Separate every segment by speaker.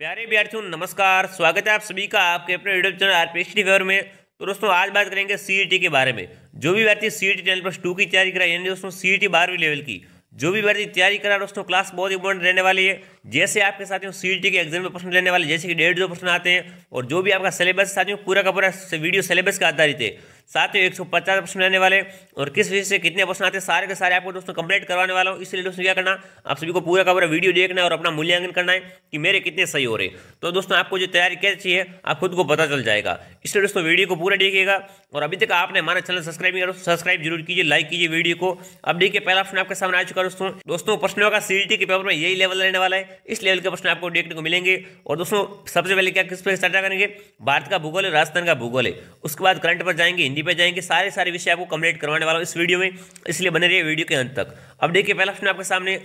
Speaker 1: प्यारे विद्यार्थियों नमस्कार स्वागत है आप सभी का आपके अपने YouTube channel R P H में तो दोस्तों आज बात करेंगे सी e के बारे में जो भी व्यक्ति C E T plus two की तैयारी करा यानी दोस्तों सी ई e बारहवीं लेवल की जो भी व्यक्ति तैयारी करा दोस्तों क्लास बहुत इंपॉर्टेंट रहने वाली है जैसे आपके साथियों सी e के एग्जाम में प्रश्न लेने वाले जैसे कि डेढ़ दो प्रश्न आते हैं और जो भी आपका सिलेबस साथियों पूरा का पूरा वीडियो सिलेबस का आधारित है साथ ही एक सौ पचास प्रश्न रहने वाले और किस विषय से कितने प्रश्न आते हैं सारे के सारे आपको दोस्तों कंप्लीट करवाने वाला हूँ इसलिए दोस्तों क्या करना आप सभी को पूरा का पूरा वीडियो देखना है और अपना मूल्यांकन करना है कि मेरे कितने सही हो रहे तो दोस्तों आपको जो तैयारी क्या चाहिए आप खुद को पता चल जाएगा इसलिए दोस्तों वीडियो को पूरा देखिएगा और अभी तक आपने हमारा चैनल सब्सक्राइब नहीं करो सब्सक्राइब जरूर कीजिए लाइक कीजिए वीडियो को अब देखिए पहला प्रश्न आपके सामने आ चुका है दोस्तों दोस्तों प्रश्नों का सी के पेपर में यही लेवल रहने वाला है इस लेवल के प्रश्न आपको देखने को मिलेंगे और दोस्तों सबसे पहले क्या किस पर चर्चा करेंगे भारत का भूगोल है राजस्थान का भूगोल है उसके बाद करंट पर जाएंगे हिंदी हिंदी पर जाएंगे सारे सारे विषय आपको कंप्लीट करवाने वाला हूँ इस वीडियो में इसलिए बने रहिए वीडियो के अंत तक अब देखिए पहला प्रश्न आपके सामने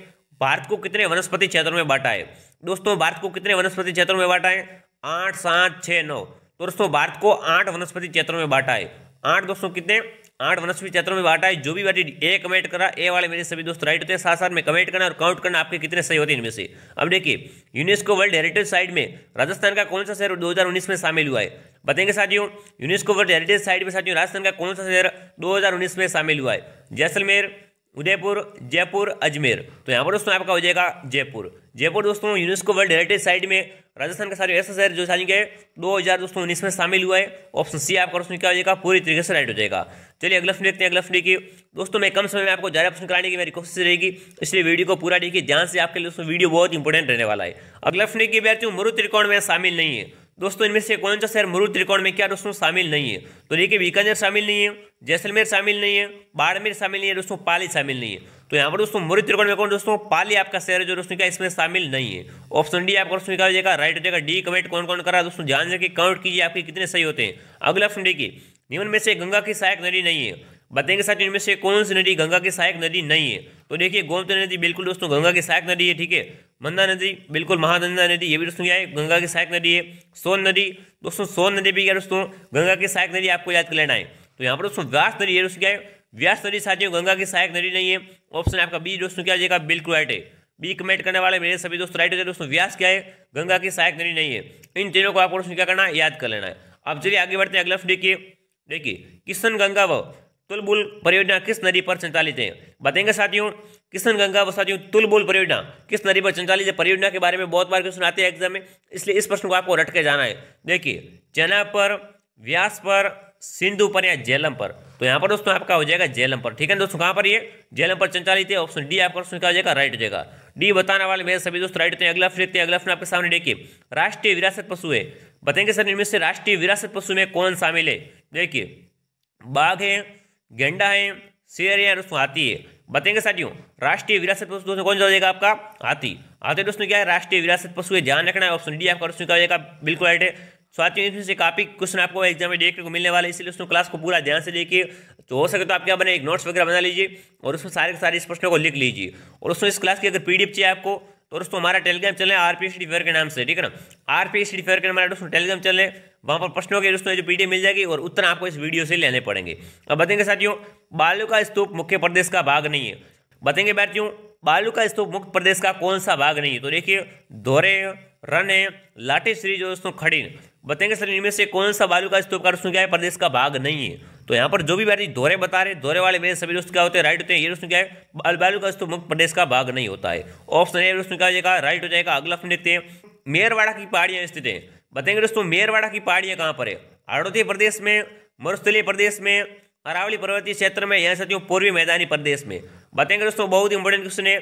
Speaker 1: भारत को कितने वनस्पति क्षेत्रों में बांटा है दोस्तों भारत को कितने वनस्पति क्षेत्रों में बांटा है आठ सात छः नौ तो दोस्तों भारत को आठ वनस्पति क्षेत्रों में बांटा है आठ दोस्तों कितने आठ वनस्पति क्षेत्रों में बांटा है जो भी बैठी ए कमेंट करा ए वाले मेरे सभी दोस्त राइट होते हैं साथ साथ में कमेंट करना और काउंट करना आपके कितने सही होते हैं इनमें से अब देखिए यूनेस्को वर्ल्ड हेरिटेज साइट में राजस्थान का कौन सा शहर 2019 में शामिल हुआ है बताएंगे साथियों यूनेस्को वर्ल्ड हेरिटेज साइट में साथियों राजस्थान का कौन सा शहर 2019 में शामिल हुआ है जैसलमेर उदयपुर जयपुर अजमेर तो यहाँ पर दोस्तों आपका हो जाएगा जयपुर जयपुर दोस्तों यूनेस्को वर्ल्ड हेरिटेज साइट में राजस्थान का सारे ऐसा शहर जो साल के दो हज़ार दोस्तों उन्नीस में शामिल हुआ है ऑप्शन सी आपका दोस्तों क्या हो जाएगा पूरी तरीके से राइट हो जाएगा चलिए अगला फ्री देखते हैं अगला फ्री की दोस्तों मैं कम समय में आपको ज़्यादा प्रश्न कराने की मेरी कोशिश रहेगी इसलिए वीडियो को पूरा देखिए ध्यान से आपके लिए दोस्तों वीडियो बहुत इंपॉर्टेंट रहने वाला है अगला फ्री की अभ्यर्थियों मरु त्रिकोण में शामिल नहीं है दोस्तों इनमें से कौन सा शहर मरु त्रिकोण में क्या दोस्तों शामिल नहीं है तो देखिए बीकानेर शामिल नहीं है जैसलमेर शामिल नहीं है बाड़मेर शामिल नहीं है दोस्तों पाली शामिल नहीं है तो यहाँ पर दोस्तों मरु त्रिकोण में कौन दोस्तों पाली आपका शहर है जो दोस्तों क्या इसमें शामिल नहीं है ऑप्शन डी आपका दोस्तों क्या हो जाएगा राइट हो जाएगा डी कमेंट कौन कौन करा दोस्तों ध्यान रखिए काउंट कीजिए आपके कितने सही होते हैं अगला ऑप्शन देखिए निम्न में से गंगा की सहायक नदी नहीं है बताएंगे साथ इनमें से कौन सी नदी गंगा की सहायक नदी नहीं है तो देखिए गोमती नदी बिल्कुल दोस्तों गंगा की सहायक नदी है ठीक है मंदा नदी बिल्कुल महानंदा नदी ये भी दोस्तों क्या है गंगा की सहायक नदी है सोन नदी दोस्तों सोन नदी भी क्या दोस्तों गंगा की सहायक नदी आपको याद कर लेना है तो यहाँ पर दोस्तों व्यास नदी है क्या है व्यास नदी साथियों गंगा की सहायक नदी नहीं है ऑप्शन आपका बी दोस्तों क्या जाएगा बिल्कुल राइट है बी कमेंट करने वाले मेरे सभी दोस्त राइट हो दोस्तों व्यास क्या है गंगा की सहायक नदी नहीं है इन तीनों को आपको क्या करना है याद कर लेना है अब चलिए आगे बढ़ते हैं अगला देखिए देखिए किशन गंगा वह तुलबुल परियोजना किस नदी पर संचालित है बताएंगे साथियों किशन गंगा व साथियों तुलबुल परियोजना किस नदी पर संचालित है परियोजना के बारे में बहुत बार क्वेश्चन आते हैं एग्जाम में इसलिए इस प्रश्न को आपको रट के जाना है देखिए चना पर व्यास पर सिंधु पर या जेलम पर तो यहाँ पर दोस्तों आपका हो जाएगा जेलम पर ठीक है दोस्तों कहाँ पर ये जेलम पर संचालित है ऑप्शन डी आपका ऑप्शन क्या हो जाएगा राइट हो जाएगा डी बताने वाले मेरे सभी दोस्त राइट होते हैं अगला फिर देखते हैं अगला फिर आपके सामने देखिए राष्ट्रीय विरासत पशु है बताएंगे सर इनमें से राष्ट्रीय विरासत पशु में कौन शामिल है देखिए बाघ है गेंडा है शेर है दोस्तों हाथी है बताएंगे साथियों राष्ट्रीय विरासत पशु दोस्तों कौन सा हो जाएगा आपका हाथी हाथी दोस्तों क्या है राष्ट्रीय विरासत पशु है ध्यान रखना है ऑप्शन डी आपका दोस्तों क्या हो जाएगा बिल्कुल राइट है साथियों इसमें से काफी क्वेश्चन आपको एग्जाम में देखने को मिलने वाले इसलिए दोस्तों क्लास को पूरा ध्यान से देखिए तो हो सके तो आप क्या बने एक नोट्स वगैरह बना लीजिए और उसमें सारे के सारे इस प्रश्नों को लिख लीजिए और उसमें इस क्लास की अगर पीडीएफ चाहिए आपको तो दोस्तों हमारा टेलीग्राम चैनल है आर पी एस फेयर के नाम से ठीक है ना R P S D fair के नाम दोस्तों टेलीग्राम चैनल है वहाँ पर प्रश्नों के दोस्तों जो पीडीएफ मिल जाएगी और उत्तर आपको इस वीडियो से लेने पड़ेंगे अब बताएंगे साथियों बालू का स्तूप मुख्य प्रदेश का भाग नहीं है बताएंगे बैठियों बालू का स्तूप मुख्य प्रदेश का कौन सा भाग नहीं है तो देखिए धोरे रन है लाठी श्री जो दोस्तों खड़ी बताएंगे सर इनमें से कौन सा बालू का स्तूप का दोस्तों क्या है प्रदेश का भाग नहीं है तो यहाँ पर जो भी बैठी धोरे बता रहे धोरे वाले मेरे सभी दोस्त क्या होते हैं राइट होते हैं ये दोस्तों क्या है बालू का स्तूप मुख्य प्रदेश का भाग नहीं होता है ऑप्शन ए दोस्तों क्या हो जाएगा राइट हो जाएगा अगला ऑप्शन देखते हैं मेयरवाड़ा की पहाड़ियाँ स्थित है बताएंगे दोस्तों मेरवाड़ा की पहाड़ियाँ कहाँ पर है हाड़ौती प्रदेश में मरुस्थलीय प्रदेश में अरावली पर्वतीय क्षेत्र में यहाँ साथियों पूर्वी मैदानी प्रदेश में बताएंगे दोस्तों बहुत ही इंपॉर्टेंट क्वेश्चन है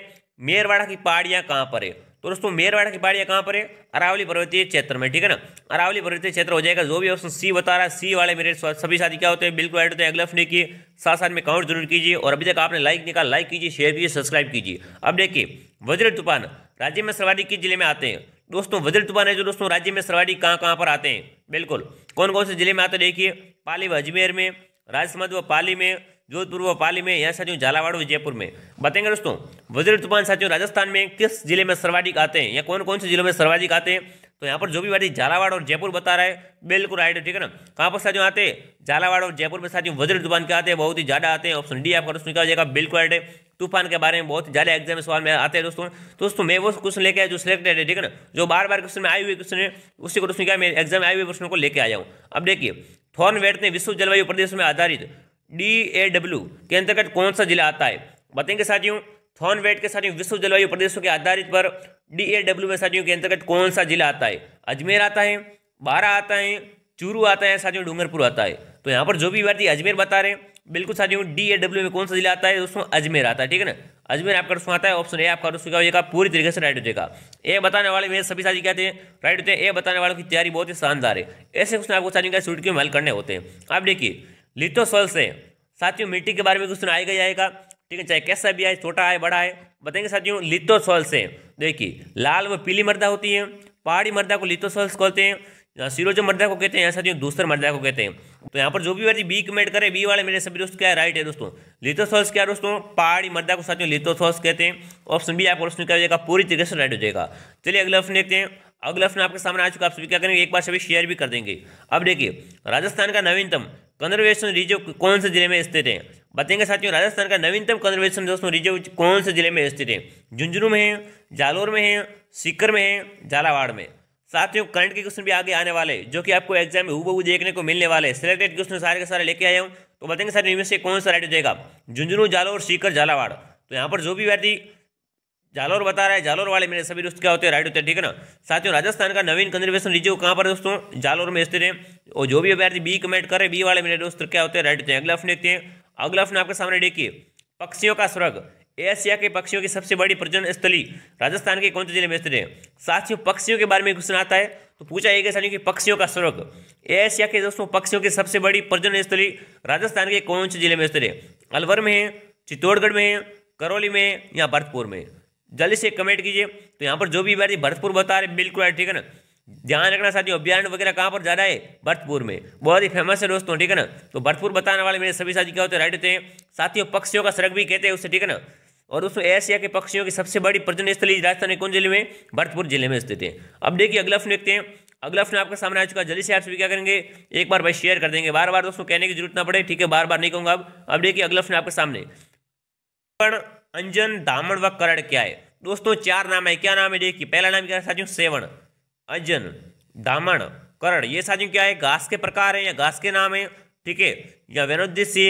Speaker 1: मेरवाड़ा की पहाड़ियाँ कहाँ पर है तो दोस्तों मेरवाड़ा की पहाड़ियाँ कहाँ पर है अरावली पर्वतीय क्षेत्र में ठीक है ना अरावली पर्वतीय क्षेत्र हो जाएगा जो भी ऑप्शन सी बता रहा है सी वाले मेरे सभी साथी क्या होते हैं बिल्कुल राइट होते हैं अगले अपने की साथ साथ में काउंट जरूर कीजिए और अभी तक आपने लाइक निकाल लाइक कीजिए शेयर कीजिए सब्सक्राइब कीजिए अब देखिए वज्र तूफान राज्य में सर्वाधिक किस जिले में आते हैं दोस्तों वज्र तूफान है जो दोस्तों राज्य में सर्वाधिक कहाँ कहाँ पर आते हैं बिल्कुल कौन कौन से जिले में आते देखिए पाली व अजमेर में राजसमंद व पाली में जोधपुर व पाली में या साथियों झालावाड़ व जयपुर में बताएंगे दोस्तों वज्र तूफान साथियों राजस्थान में किस जिले में सर्वाधिक आते हैं या कौन कौन से जिलों में सर्वाधिक आते हैं तो यहाँ पर जो भी वादी झालावाड़ और जयपुर बता रहा है बिल्कुल राइट है ठीक है ना कहाँ पर साथियों आते हैं झालावाड़ और जयपुर में साथियों वज्र तूफान के आते हैं बहुत ही ज़्यादा आते हैं ऑप्शन डी आपका दोस्तों निकाल जाएगा बिल्कुल राइट है तूफान के बारे में बहुत ज़्यादा एग्जाम सवाल में आते हैं दोस्तों दोस्तों मैं वो क्वेश्चन लेके आया जो सिलेक्टेड है ठीक है ना जो बार बार क्वेश्चन में आए हुए क्वेश्चन है उसी को दोस्तों क्या मैं एग्जाम में आए हुए प्रश्नों को लेकर आया हूँ अब देखिए थॉर्न वेट ने विश्व जलवायु प्रदेश में आधारित डी ए डब्ल्यू के अंतर्गत कौन सा जिला आता है बताएंगे साथियों वेट के साथियों विश्व जलवायु प्रदेशों के आधारित पर डी ए डब्ल्यू में साथियों के अंतर्गत कौन सा जिला आता है अजमेर आता है बारह आता है चूरू आता है साथियों डूंगरपुर आता है तो यहाँ पर जो भी विद्यार्थी अजमेर बता रहे हैं बिल्कुल साथियों डी ए डब्ल्यू में कौन सा जिला आता है दोस्तों अजमेर आता है ठीक है ना अजमेर आपका दोस्तों आता है ऑप्शन ए आपका दोस्तों का हो जाएगा पूरी तरीके से राइट हो जाएगा ए बताने वाले मेरे सभी साथी क्या थे राइट होते हैं ए बताने वालों की तैयारी बहुत ही शानदार है ऐसे क्वेश्चन आपको साथियों का शूट के हल करने होते हैं आप देखिए लिथोसोल से साथियों मिट्टी के बारे में क्वेश्चन आएगा ही आएगा ठीक है चाहे कैसा भी आए छोटा आए बड़ा आए बताएंगे साथियों लिथोसॉल्स है देखिए लाल व पीली मर्दा होती है पहाड़ी मर्दा को लिथोसॉल्स कहते हैं सिरोजो मर्दा को कहते हैं यहाँ साथियों दूसरे मर्दा को कहते हैं तो यहाँ पर जो भी व्यक्ति बी कमेंट करे बी वाले मेरे सभी दोस्त क्या है राइट है दोस्तों लिथोसॉल्स क्या दोस्तों पहाड़ी मर्दा को साथियों लिथोसॉल्स कहते हैं ऑप्शन बी आपका क्या हो जाएगा पूरी तरीके से राइट हो जाएगा चलिए अगले ऑप्शन देखते हैं अगले ऑप्शन आपके सामने आ चुका आप सभी क्या करेंगे एक बार सभी शेयर भी कर देंगे अब देखिए राजस्थान का नवीनतम कंजर्वेशन रिजर्व कौन से जिले में स्थित है बताएंगे साथियों राजस्थान का नवीनतम कंजर्वेशन दोस्तों रिजर्व कौन से जिले में स्थित है झुंझुनू में है जालोर में है सीकर में है झालावाड़ में साथियों करंट के क्वेश्चन भी आगे आने वाले जो कि आपको एग्जाम में हूबहू देखने को मिलने वाले सिलेक्टेड क्वेश्चन सारे के सारे लेके आए हूँ तो बताएंगे सर इनमें से कौन सा राइट हो जाएगा झुंझुनू जालोर सीकर झालावाड़ तो यहाँ पर जो भी व्यक्ति जालोर बता रहा है जालोर वाले मेरे सभी दोस्त क्या होते हैं राइट होते हैं ठीक है ना साथियों राजस्थान का नवीन कंजर्वेशन रिजर्व कहाँ पर दोस्तों जालोर में स्थित है और जो भी अभ्यर्थी बी कमेंट करे बी वाले मेरे दोस्त क्या होते हैं राइट होते हैं अगला ऑप्शन देखते हैं अगला प्रश्न आपके सामने देखिए पक्षियों का स्वर्ग एशिया के पक्षियों की सबसे बड़ी प्रजनन स्थली राजस्थान के कौन से जिले में स्थित है साथियों पक्षियों के बारे में क्वेश्चन आता है तो पूछा एक साथियों कि पक्षियों का स्वर्ग एशिया के दोस्तों पक्षियों की सबसे बड़ी प्रजनन स्थली राजस्थान के कौन से जिले में स्थित है अलवर में है चित्तौड़गढ़ में है करौली में या भरतपुर में जल्दी से कमेंट कीजिए तो यहाँ पर जो भी भरतपुर बता रहे बिल्कुल ठीक है ना ध्यान रखना साथियों अभ्यारण वगैरह कहाँ पर ज़्यादा है भरतपुर में बहुत ही फेमस है दोस्तों ठीक है ना तो भरतपुर बताने वाले मेरे सभी साथी क्या होते राइट होते हैं साथियों पक्षियों का सड़क भी कहते हैं उससे ठीक है ना और उसमें एशिया के पक्षियों की सबसे बड़ी प्रजन स्थली राजस्थान के कौन जिले में भरतपुर जिले में स्थित है अब देखिए अगला प्रश्न देखते हैं अगला प्रश्न आपके सामने आ चुका है जल्दी से आप सभी क्या करेंगे एक बार भाई शेयर कर देंगे बार बार दोस्तों कहने की जरूरत ना पड़े ठीक है बार बार नहीं कहूँगा अब अब देखिए अगला प्रश्न आपके सामने अंजन धामण व करण क्या है दोस्तों चार नाम है क्या नाम है देखिए पहला नाम क्या है साथियों सेवन अजन दामण करण ये साथियों क्या है घास के प्रकार है या घास के नाम है ठीक है या है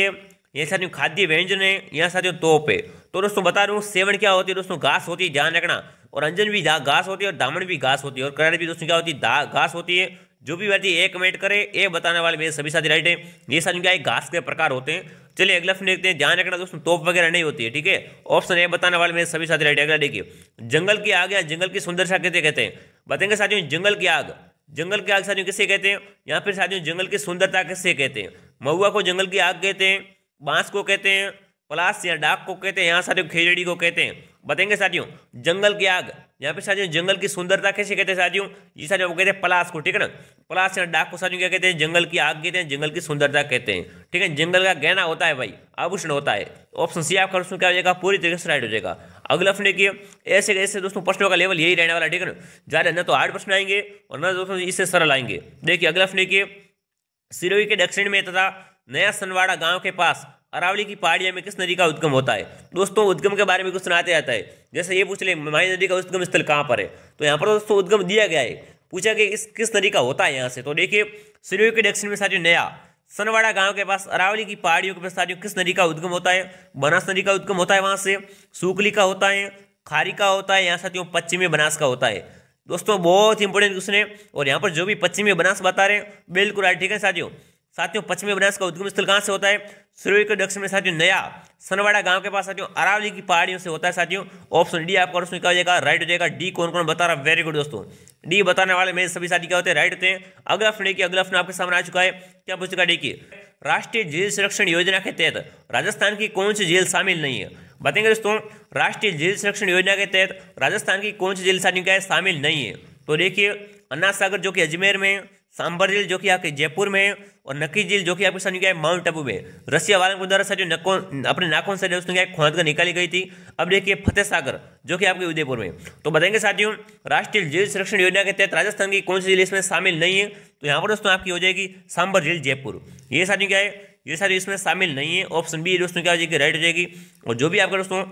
Speaker 1: ये साथियों खाद्य व्यंजन है या साथियों तोप है तो दोस्तों बता रहा हूँ सेवन क्या होती है दोस्तों घास होती है ध्यान रखना और अंजन भी घास होती है और दामन भी घास होती है और करण भी दोस्तों क्या होती है घास होती है जो भी व्यक्ति एक मिनट करे ए बताने वाले मेरे सभी साथी राइट है ये साथियों क्या है घास के प्रकार होते हैं चलिए अगला फिर देखते हैं ध्यान रखना दोस्तों तोप वगैरह नहीं होती है ठीक है ऑप्शन ए बताने वाले मेरे सभी साथी राइट है अगला देखिए जंगल की आगे जंगल की सुंदरता कहते कहते हैं बताएंगे साथियों जंगल की आग जंगल की आग साथियों किसे कहते हैं या फिर साथियों जंगल की सुंदरता किसे कहते हैं महुआ को जंगल की आग कहते हैं बांस को कहते हैं पलास या डाक को कहते हैं यहाँ साथियों खेजड़ी को कहते हैं बताएंगे साथियों जंगल की आग यहाँ पे साथियों जंगल की सुंदरता कैसे कहते हैं साथियों ये साथियों वो कहते हैं पलास को ठीक है ना पलास या डाक को साथियों क्या कहते हैं जंगल की आग कहते हैं जंगल की सुंदरता कहते हैं ठीक है जंगल का गहना होता है भाई आभूषण होता है ऑप्शन सी आपका क्या हो जाएगा पूरी तरीके से राइट हो जाएगा अगला प्रश्न देखिए ऐसे ऐसे दोस्तों प्रश्नों का लेवल यही रहने वाला ठीक है ना ज़्यादा न तो हार्ड प्रश्न आएंगे और न दोस्तों इससे सरल आएंगे देखिए अगला प्रश्न देखिए सिरोही के दक्षिण में तथा नया सनवाड़ा गांव के पास अरावली की पहाड़ियों में किस नदी का उद्गम होता है दोस्तों उद्गम के बारे में कुछ सुनाते जाता है जैसे ये पूछ ले माई नदी का उद्गम स्थल कहाँ पर है तो यहाँ पर दोस्तों उद्गम दिया गया है पूछा कि इस किस नदी का होता है यहाँ से तो देखिए सूर्य के दक्षिण में साथियों नया सनवाड़ा गांव के पास अरावली की पहाड़ियों के पास साथियों किस नदी का उद्गम होता है बनास नदी का उद्गम होता है वहाँ से सूकली का होता है खारी का होता है यहाँ साथियों पश्चिमी बनास का होता है दोस्तों बहुत इंपॉर्टेंट क्वेश्चन है और यहाँ पर जो भी पश्चिमी बनास बता रहे हैं बिल्कुल ठीक है साथियों साथियों पश्चिमी बनारस का उद्गम स्थल कहाँ से होता है सूर्य के दक्षिण में साथियों नया सनवाड़ा गांव के पास साथियों अरावली की पहाड़ियों से होता है साथियों ऑप्शन डी आपका ऑप्शन क्या हो जाएगा राइट हो जाएगा डी कौन कौन बता रहा वेरी गुड दोस्तों डी बताने वाले मेरे सभी साथी क्या होते हैं राइट होते हैं अगला प्रश्न की अगला प्रश्न आपके सामने आ चुका है क्या पूछ चुका देखिए राष्ट्रीय जेल संरक्षण योजना के तहत राजस्थान की कौन सी जेल शामिल नहीं है बताएंगे दोस्तों राष्ट्रीय जेल संरक्षण योजना के तहत राजस्थान की कौन सी जेल साथी क्या है शामिल नहीं है तो देखिए अन्ना सागर जो कि अजमेर में सांबर झील जो कि आपके जयपुर में और नकी झील जो कि आपके सामने क्या है माउंट आबू में रशिया वालों के द्वारा साथियों नकों अपने नाकों से उसने क्या खोद कर निकाली गई थी अब देखिए फतेह सागर जो कि आपके उदयपुर में तो बताएंगे साथियों राष्ट्रीय जल संरक्षण योजना के तहत राजस्थान की कौन सी झील इसमें शामिल नहीं है तो यहाँ पर दोस्तों आपकी हो जाएगी सांबर झील जयपुर ये साथियों क्या है ये सारी इसमें शामिल नहीं है ऑप्शन बी दोस्तों क्या हो जाएगी राइट हो जाएगी और जो भी आपका दोस्तों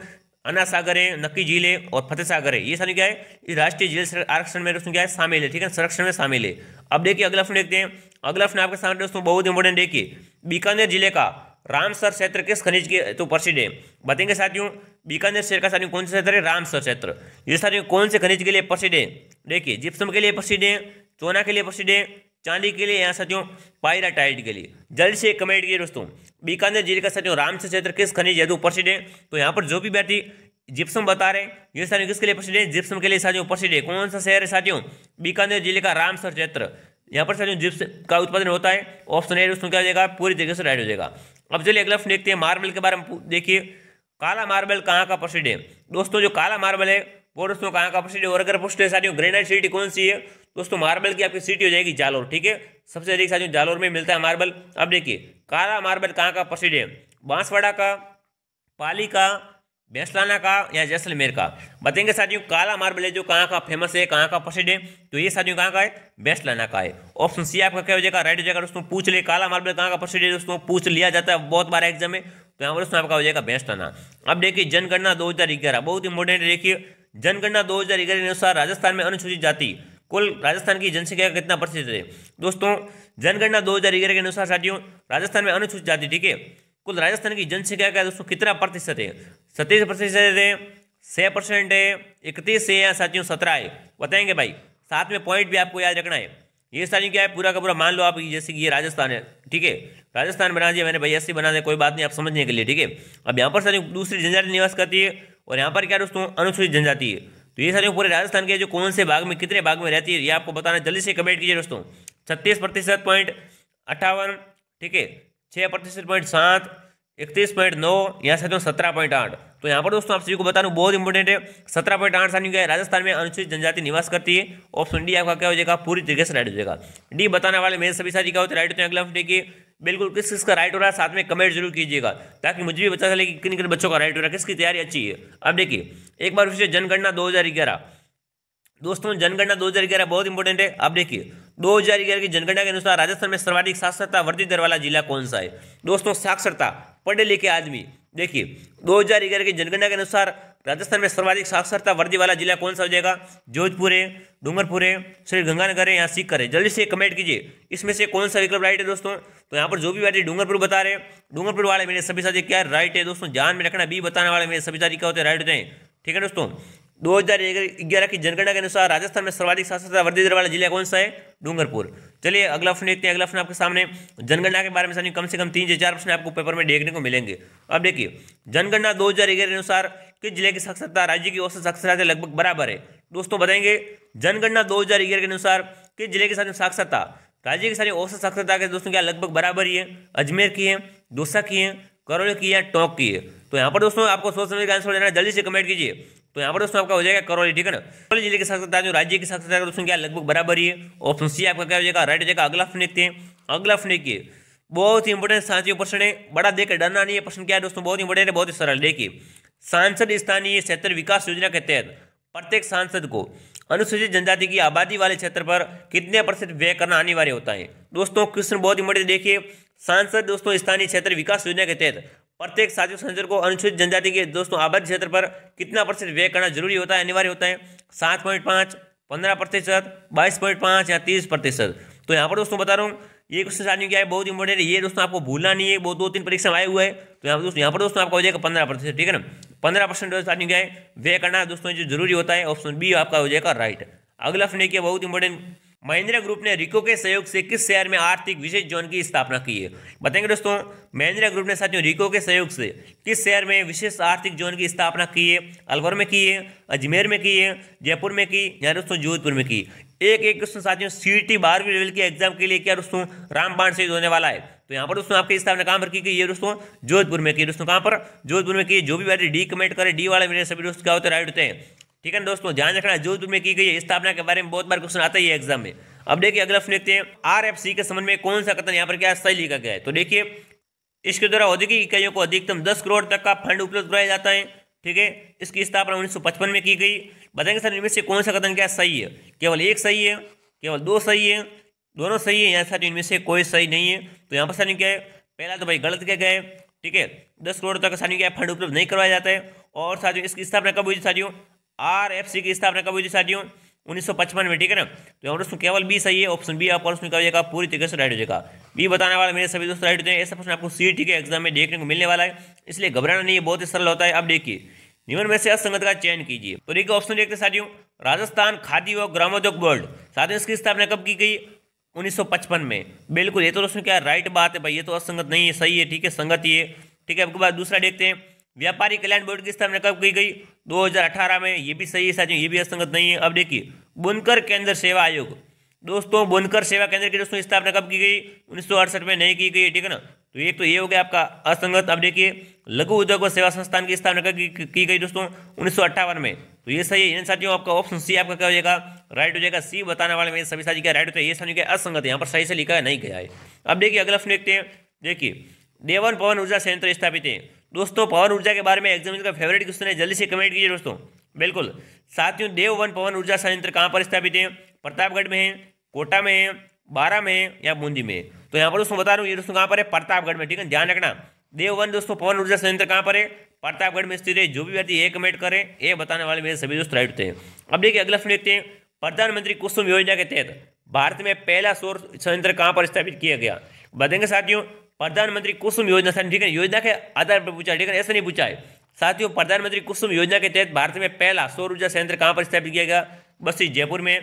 Speaker 1: अना सागर है नक्की झील है और फतेह सागर है ये सारी क्या है राष्ट्रीय झील आरक्षण में दोस्तों क्या है शामिल है ठीक है संरक्षण में शामिल है अब देखिए अगला प्रश्न देखते हैं अगला प्रश्न आपके सामने दोस्तों बहुत इंपॉर्टेंट देखिए बीकानेर जिले का रामसर क्षेत्र किस खनिज के तो प्रसिद्ध है बताएंगे साथियों बीकानेर शहर का साथियों कौन सा क्षेत्र है रामसर क्षेत्र ये साथियों कौन से खनिज के लिए प्रसिद्ध है देखिए जिप्सम के लिए प्रसिद्ध है चोना के लिए प्रसिद्ध है चांदी के लिए यहाँ साथियों पायराटाइट के लिए जल्द से कमेंट किए दोस्तों बीकानेर जिले का साथियों राम से क्षेत्र किस खनिज यदि प्रसिद्ध है तो यहाँ पर जो भी व्यक्ति जिप्सम बता रहे हैं ये साथियों किसके लिए प्रसिद्ध है जिप्सम के लिए साथियों प्रसिद्ध है कौन सा शहर है साथियों बीकानेर जिले का रामसर क्षेत्र यहाँ पर साथियों जिप्स का उत्पादन होता है ऑप्शन है दोस्तों क्या हो जाएगा पूरी तरीके से राइट हो जाएगा अब चलिए अगला देखते हैं मार्बल के बारे में देखिए काला मार्बल कहाँ का प्रसिद्ध है दोस्तों जो काला मार्बल है वो दोस्तों कहाँ का प्रसिटी और अगर पूछते हैं साथियों ग्रेनाइट सिटी कौन सी है दोस्तों मार्बल की आपकी सिटी हो जाएगी जालोर ठीक है सबसे अधिक साथियों जालोर में मिलता है मार्बल अब देखिए काला मार्बल कहाँ का प्रसिद्ध है बांसवाड़ा का पाली का बेसलाना का या जैसलमेर का बताएंगे साथियों काला मार्बल है जो कहाँ का फेमस है कहाँ का प्रसिद्ध है तो ये साथियों कहाँ का है बेसलाना का है ऑप्शन सी आपका क्या हो जाएगा राइट हो जाएगा दोस्तों पूछ ले काला मार्बल कहाँ का प्रसिद्ध है दोस्तों पूछ लिया जाता है बहुत बार एग्जाम में तो यहाँ पर दोस्तों आपका हो जाएगा बेसलाना अब देखिए जनगणना दो बहुत इंपॉर्टेंट देखिए जनगणना दो हजार ग्यारह के अनुसार राजस्थान में अनुसूचित जाति कुल राजस्थान की जनसंख्या का कितना प्रतिशत है दोस्तों जनगणना दो हजार ग्यारह के अनुसार साथियों राजस्थान में अनुसूचित जाति ठीक है कुल राजस्थान की जनसंख्या का दोस्तों कितना प्रतिशत है सत्तीस प्रतिशत है छः परसेंट है इकतीस से या साथियों सत्रह है बताएंगे भाई साथ में पॉइंट भी आपको याद रखना है ये साथियों क्या है पूरा का पूरा मान लो आप जैसे कि ये राजस्थान है ठीक है राजस्थान बना दिया मैंने भाई ऐसे बना दिया कोई बात नहीं आप समझने के लिए ठीक है अब यहाँ पर साथियों दूसरी जनजाति निवास करती है और यहाँ पर क्या दोस्तों अनुसूचित जनजाति है तो ये सारे पूरे राजस्थान के जो कौन से भाग में कितने भाग में रहती है ये आपको बताना जल्दी से कमेंट कीजिए दोस्तों छत्तीस प्रतिशत पॉइंट अट्ठावन ठीक है छः प्रतिशत पॉइंट सात इकतीस पॉइंट नौ यहाँ से सत्रह पॉइंट आठ तो यहाँ पर दोस्तों आप सभी को बता बताना बहुत इंपॉर्टेंट है सत्रह पॉइंट आठ आसानी क्या है राजस्थान में अनुसूचित जनजाति निवास करती है ऑप्शन डी आपका क्या हो जाएगा पूरी तरीके से राइट हो जाएगा डी बताने वाले मेरे सभी साथी क्या होते राइट होते हैं अगला हफ्ते की बिल्कुल किस किस का राइट हो रहा है साथ में कमेंट जरूर कीजिएगा ताकि मुझे भी पता चले कि किन किन बच्चों का राइट हो रहा है किसकी तैयारी अच्छी है अब देखिए एक बार फिर जनगणना दो दोस्तों जनगणना दो बहुत इंपॉर्टेंट है आप देखिए दो हजार ग्यारह की जनगणना के अनुसार राजस्थान में सर्वाधिक साक्षरता वर्दी दर वाला जिला कौन सा है दोस्तों साक्षरता पढ़े लिखे आदमी देखिए 2011 की जनगणना के अनुसार राजस्थान में सर्वाधिक साक्षरता वर्दी वाला जिला कौन सा हो जाएगा जोधपुर है डूंगरपुर है श्री गंगानगर है यहाँ सीकर है जल्दी से कमेंट कीजिए इसमें से कौन सा विकल्प राइट है दोस्तों तो यहाँ पर जो भी बैठे डूंगरपुर बता रहे डूंगरपुर वाले मेरे सभी साथी क्या राइट है दोस्तों जान में रखना बी बताने वाले मेरे सभी साथी क्या होते हैं राइट होते हैं ठीक है दोस्तों दो हजार ग्यारह की जनगणना के अनुसार राजस्थान में सर्वाधिक साक्षरता वृद्धि दर वाला जिला कौन सा है डूंगरपुर चलिए अगला प्रश्न देखते हैं अगला प्रश्न आपके सामने जनगणना के बारे में कम से कम तीन से चार प्रश्न आपको पेपर में देखने को मिलेंगे अब देखिए जनगणना दो हजार के अनुसार किस जिले की साक्षरता राज्य की औसत साक्षरता से लगभग बराबर है दोस्तों बताएंगे जनगणना दो हजार के अनुसार किस जिले के साथ साक्षरता राज्य की सारी औसत साक्षरता के दोस्तों क्या लगभग बराबर ही है अजमेर की है दोसा की है करोल की है टोंक की है तो यहाँ पर दोस्तों आपको सोच समझ के आंसर देना जल्दी से कमेंट कीजिए तो यहाँ पर दोस्तों आपका हो जाएगा करौली ठीक है ना करौली जिले के साक्षरता जो राज्य की साक्षरता का दोस्तों क्या लगभग बराबर ही है ऑप्शन सी आपका क्या हो जाएगा राइट हो जाएगा अगला प्रश्न देखते हैं अगला प्रश्न देखिए बहुत ही इंपॉर्टेंट सांसदीय प्रश्न है बड़ा देकर डरना नहीं है प्रश्न क्या है दोस्तों बहुत इंपॉर्टेंट है बहुत ही सरल देखिए सांसद स्थानीय क्षेत्र विकास योजना के तहत प्रत्येक सांसद को अनुसूचित जनजाति की आबादी वाले क्षेत्र पर कितने परसेंट व्यय करना अनिवार्य होता है दोस्तों क्वेश्चन बहुत इंपॉर्टेंट देखिए सांसद दोस्तों स्थानीय क्षेत्र विकास योजना के तहत प्रत्येक शासक संसद को अनुसूचित जनजाति के दोस्तों आबादी क्षेत्र पर कितना परसेंट व्यय करना जरूरी होता है अनिवार्य होता है सात पॉइंट पाँच पंद्रह प्रतिशत बाईस पॉइंट पाँच या तीस प्रतिशत तो यहाँ पर दोस्तों बता रहा हूँ ये क्वेश्चन साधन क्या है बहुत इंपॉर्टेंट है ये दोस्तों आपको भूलना नहीं है बहुत दो तीन परीक्षा आए हुए हैं तो यहाँ पर दोस्तों यहाँ पर दोस्तों आपका हो जाएगा पंद्रह प्रतिशत ठीक है ना पंद्रह परसेंट साथियों क्या है व्यय करना दोस्तों जो जरूरी होता है ऑप्शन बी आपका हो जाएगा राइट अगला प्रश्न देखिए बहुत इंपॉर्टेंट महिंद्रा ग्रुप ने रिको के सहयोग से किस शहर में आर्थिक विशेष जोन की स्थापना की है बताएंगे दोस्तों महिंद्रा ग्रुप ने साथियों रिको के सहयोग से किस शहर में विशेष आर्थिक जोन की स्थापना की है अलवर में की है अजमेर में की है जयपुर में की या दोस्तों जोधपुर में की एक एक क्वेश्चन साथियों टी बारहवीं लेवल के एग्जाम के लिए क्या दोस्तों रामबाण से होने वाला है तो यहाँ पर दोस्तों आपकी स्थापना कहाँ पर की गई है दोस्तों जोधपुर में की दोस्तों कहाँ पर जोधपुर में की जो भी बैठे डी कमेंट करें डी वाले मेरे सभी दोस्त क्या होते राइट होते हैं ठीक है ना दोस्तों ध्यान रखना जोधपुर में की गई स्थापना के बारे में बहुत बार क्वेश्चन आता ही है एग्जाम में अब देखिए अगला प्रश्न देखते हैं आर एफ सी के संबंध में कौन सा कथन यहाँ पर क्या सही लिखा गया है तो देखिए इसके द्वारा औद्योगिक इकाइयों को अधिकतम दस करोड़ तक का फंड उपलब्ध कराया जाता है ठीक है इसकी स्थापना उन्नीस सौ पचपन में की गई बताएंगे सर इनमें से कौन सा कथन क्या सही है केवल एक सही है केवल दो सही है दोनों सही है यहाँ सर इनमें से कोई सही नहीं है तो यहाँ पर सर क्या है पहला तो भाई गलत क्या गए है ठीक है दस करोड़ तक सर क्या फंड उपलब्ध नहीं करवाया जाता है और साथियों इसकी स्थापना कब हुई साथियों आर एफ सी की स्थापना कब हुई थी साथियों 1955 में ठीक है ना तो यहाँ दोस्तों केवल बी सही है ऑप्शन बी आपका ऑप्शन क्या जाएगा पूरी तरीके से राइट हो जाएगा बी बताने वाला मेरे सभी दोस्त राइट होते हैं ऐसा प्रश्न आपको सी टी के एग्जाम में देखने को मिलने वाला है इसलिए घबराना नहीं है बहुत ही सरल होता है अब देखिए निम्न में से असंगत का चयन कीजिए तो देखिए ऑप्शन देखते साथियों राजस्थान खादी व ग्रामोद्योग बोर्ड साथियों इसकी स्थापना कब की गई 1955 में बिल्कुल ये तो दोस्तों क्या राइट बात है भाई ये तो असंगत नहीं है सही है ठीक है संगत ये ठीक है आपके बाद दूसरा देखते हैं व्यापारी कल्याण बोर्ड की स्थापना कब की गई 2018 में ये भी सही है साथियों ये भी असंगत नहीं है अब देखिए बुनकर केंद्र सेवा आयोग दोस्तों बुनकर सेवा केंद्र की दोस्तों स्थापना कब की गई उन्नीस में नहीं की गई ठीक है ना तो एक तो ये हो गया आपका असंगत अब देखिए लघु उद्योग सेवा संस्थान की स्थापना कब की, की गई दोस्तों उन्नीस में तो ये सही है इन साथियों आपका ऑप्शन सी आपका क्या हो जाएगा राइट हो जाएगा सी बताने वाले में सभी साथी क्या राइट होता है ये समझ गया असंगत यहाँ पर सही से लिखा है नहीं गया है अब देखिए अगला प्रश्न देखते हैं देखिए देवन पवन ऊर्जा संयंत्र स्थापित है दोस्तों पवन ऊर्जा के बारे में एग्जाम का फेवरेट क्वेश्चन है जल्दी से कमेंट कीजिए दोस्तों बिल्कुल साथियों देव वन पवन ऊर्जा संयंत्र कहाँ पर स्थापित है प्रतापगढ़ में है कोटा में है बारह में है या बूंदी में है तो यहाँ पर दोस्तों बता रहा हूँ ये दोस्तों कहाँ पर है प्रतापगढ़ में ठीक है ध्यान रखना देव वन दोस्तों पवन ऊर्जा संयंत्र कहाँ पर है प्रतापगढ़ में स्थित है जो भी व्यक्ति ये कमेंट करें ये बताने वाले मेरे सभी दोस्त राइट होते हैं अब देखिए अगला प्रश्न देखते हैं प्रधानमंत्री कुसुम योजना के तहत भारत में पहला सौर संयंत्र कहाँ पर स्थापित किया गया बताएंगे साथियों प्रधानमंत्री कुसुम योजना सर ठीक है योजना के आधार पर पूछा ठीक है ऐसा नहीं पूछा है साथियों प्रधानमंत्री कुसुम योजना के तहत भारत में पहला सौर ऊर्जा संयंत्र कहाँ पर स्थापित किया गया बस जयपुर में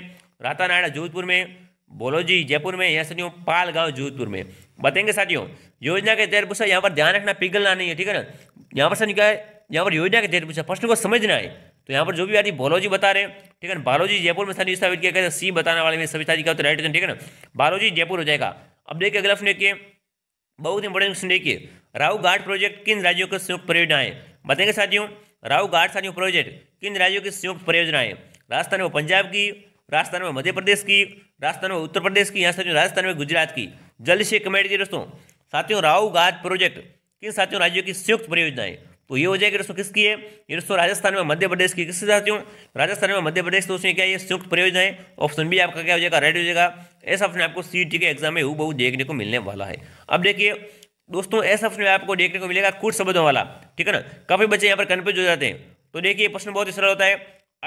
Speaker 1: रातानाड़ा जोधपुर में बोलोजी जयपुर में या पाल गांव जोधपुर में बताएंगे साथियों योजना के तहत पूछा यहाँ पर ध्यान रखना पिघलना नहीं है ठीक है ना यहाँ पर साथियों क्या है यहाँ पर योजना के तहत पूछा प्रश्न को समझना है तो यहाँ पर जो भी आदि बोलोजी बता रहे हैं ठीक है ना बालोजी जयपुर में साथियों स्थापित किया गया सी बताने वाले में सभी साथी का तो राइट ठीक है ना बालोजी जयपुर हो जाएगा अब देखिए अगला प्रश्न देखिए बहुत इंपॉर्टेंट क्वेश्चन देखिए राव घाट प्रोजेक्ट किन राज्यों की संयुक्त परियोजना है बताएंगे साथियों राव घाट साथियों प्रोजेक्ट किन राज्यों की संयुक्त परियोजना है राजस्थान में पंजाब की राजस्थान में मध्य प्रदेश की राजस्थान में उत्तर प्रदेश की यहाँ राजस्थान में गुजरात की जल्द से कमेंट की दोस्तों साथियों राव घाट प्रोजेक्ट किन साथियों राज्यों की संयुक्त परियोजना है तो ये हो जाएगी दोस्तों किसकी है ये दोस्तों राजस्थान में मध्य प्रदेश की किसके साथियों राजस्थान में मध्य प्रदेश दोस्तों क्या ये संयुक्त परियोजना है ऑप्शन बी आपका क्या हो जाएगा राइट हो जाएगा ऐसा अपने आपको सी के एग्जाम में हु देखने को मिलने वाला है अब देखिए दोस्तों ऐसा अपने आपको देखने को मिलेगा कुछ शब्दों वाला ठीक है ना काफी बच्चे यहाँ पर कन्फ्यूज हो जाते हैं तो देखिए प्रश्न बहुत ही सरल होता है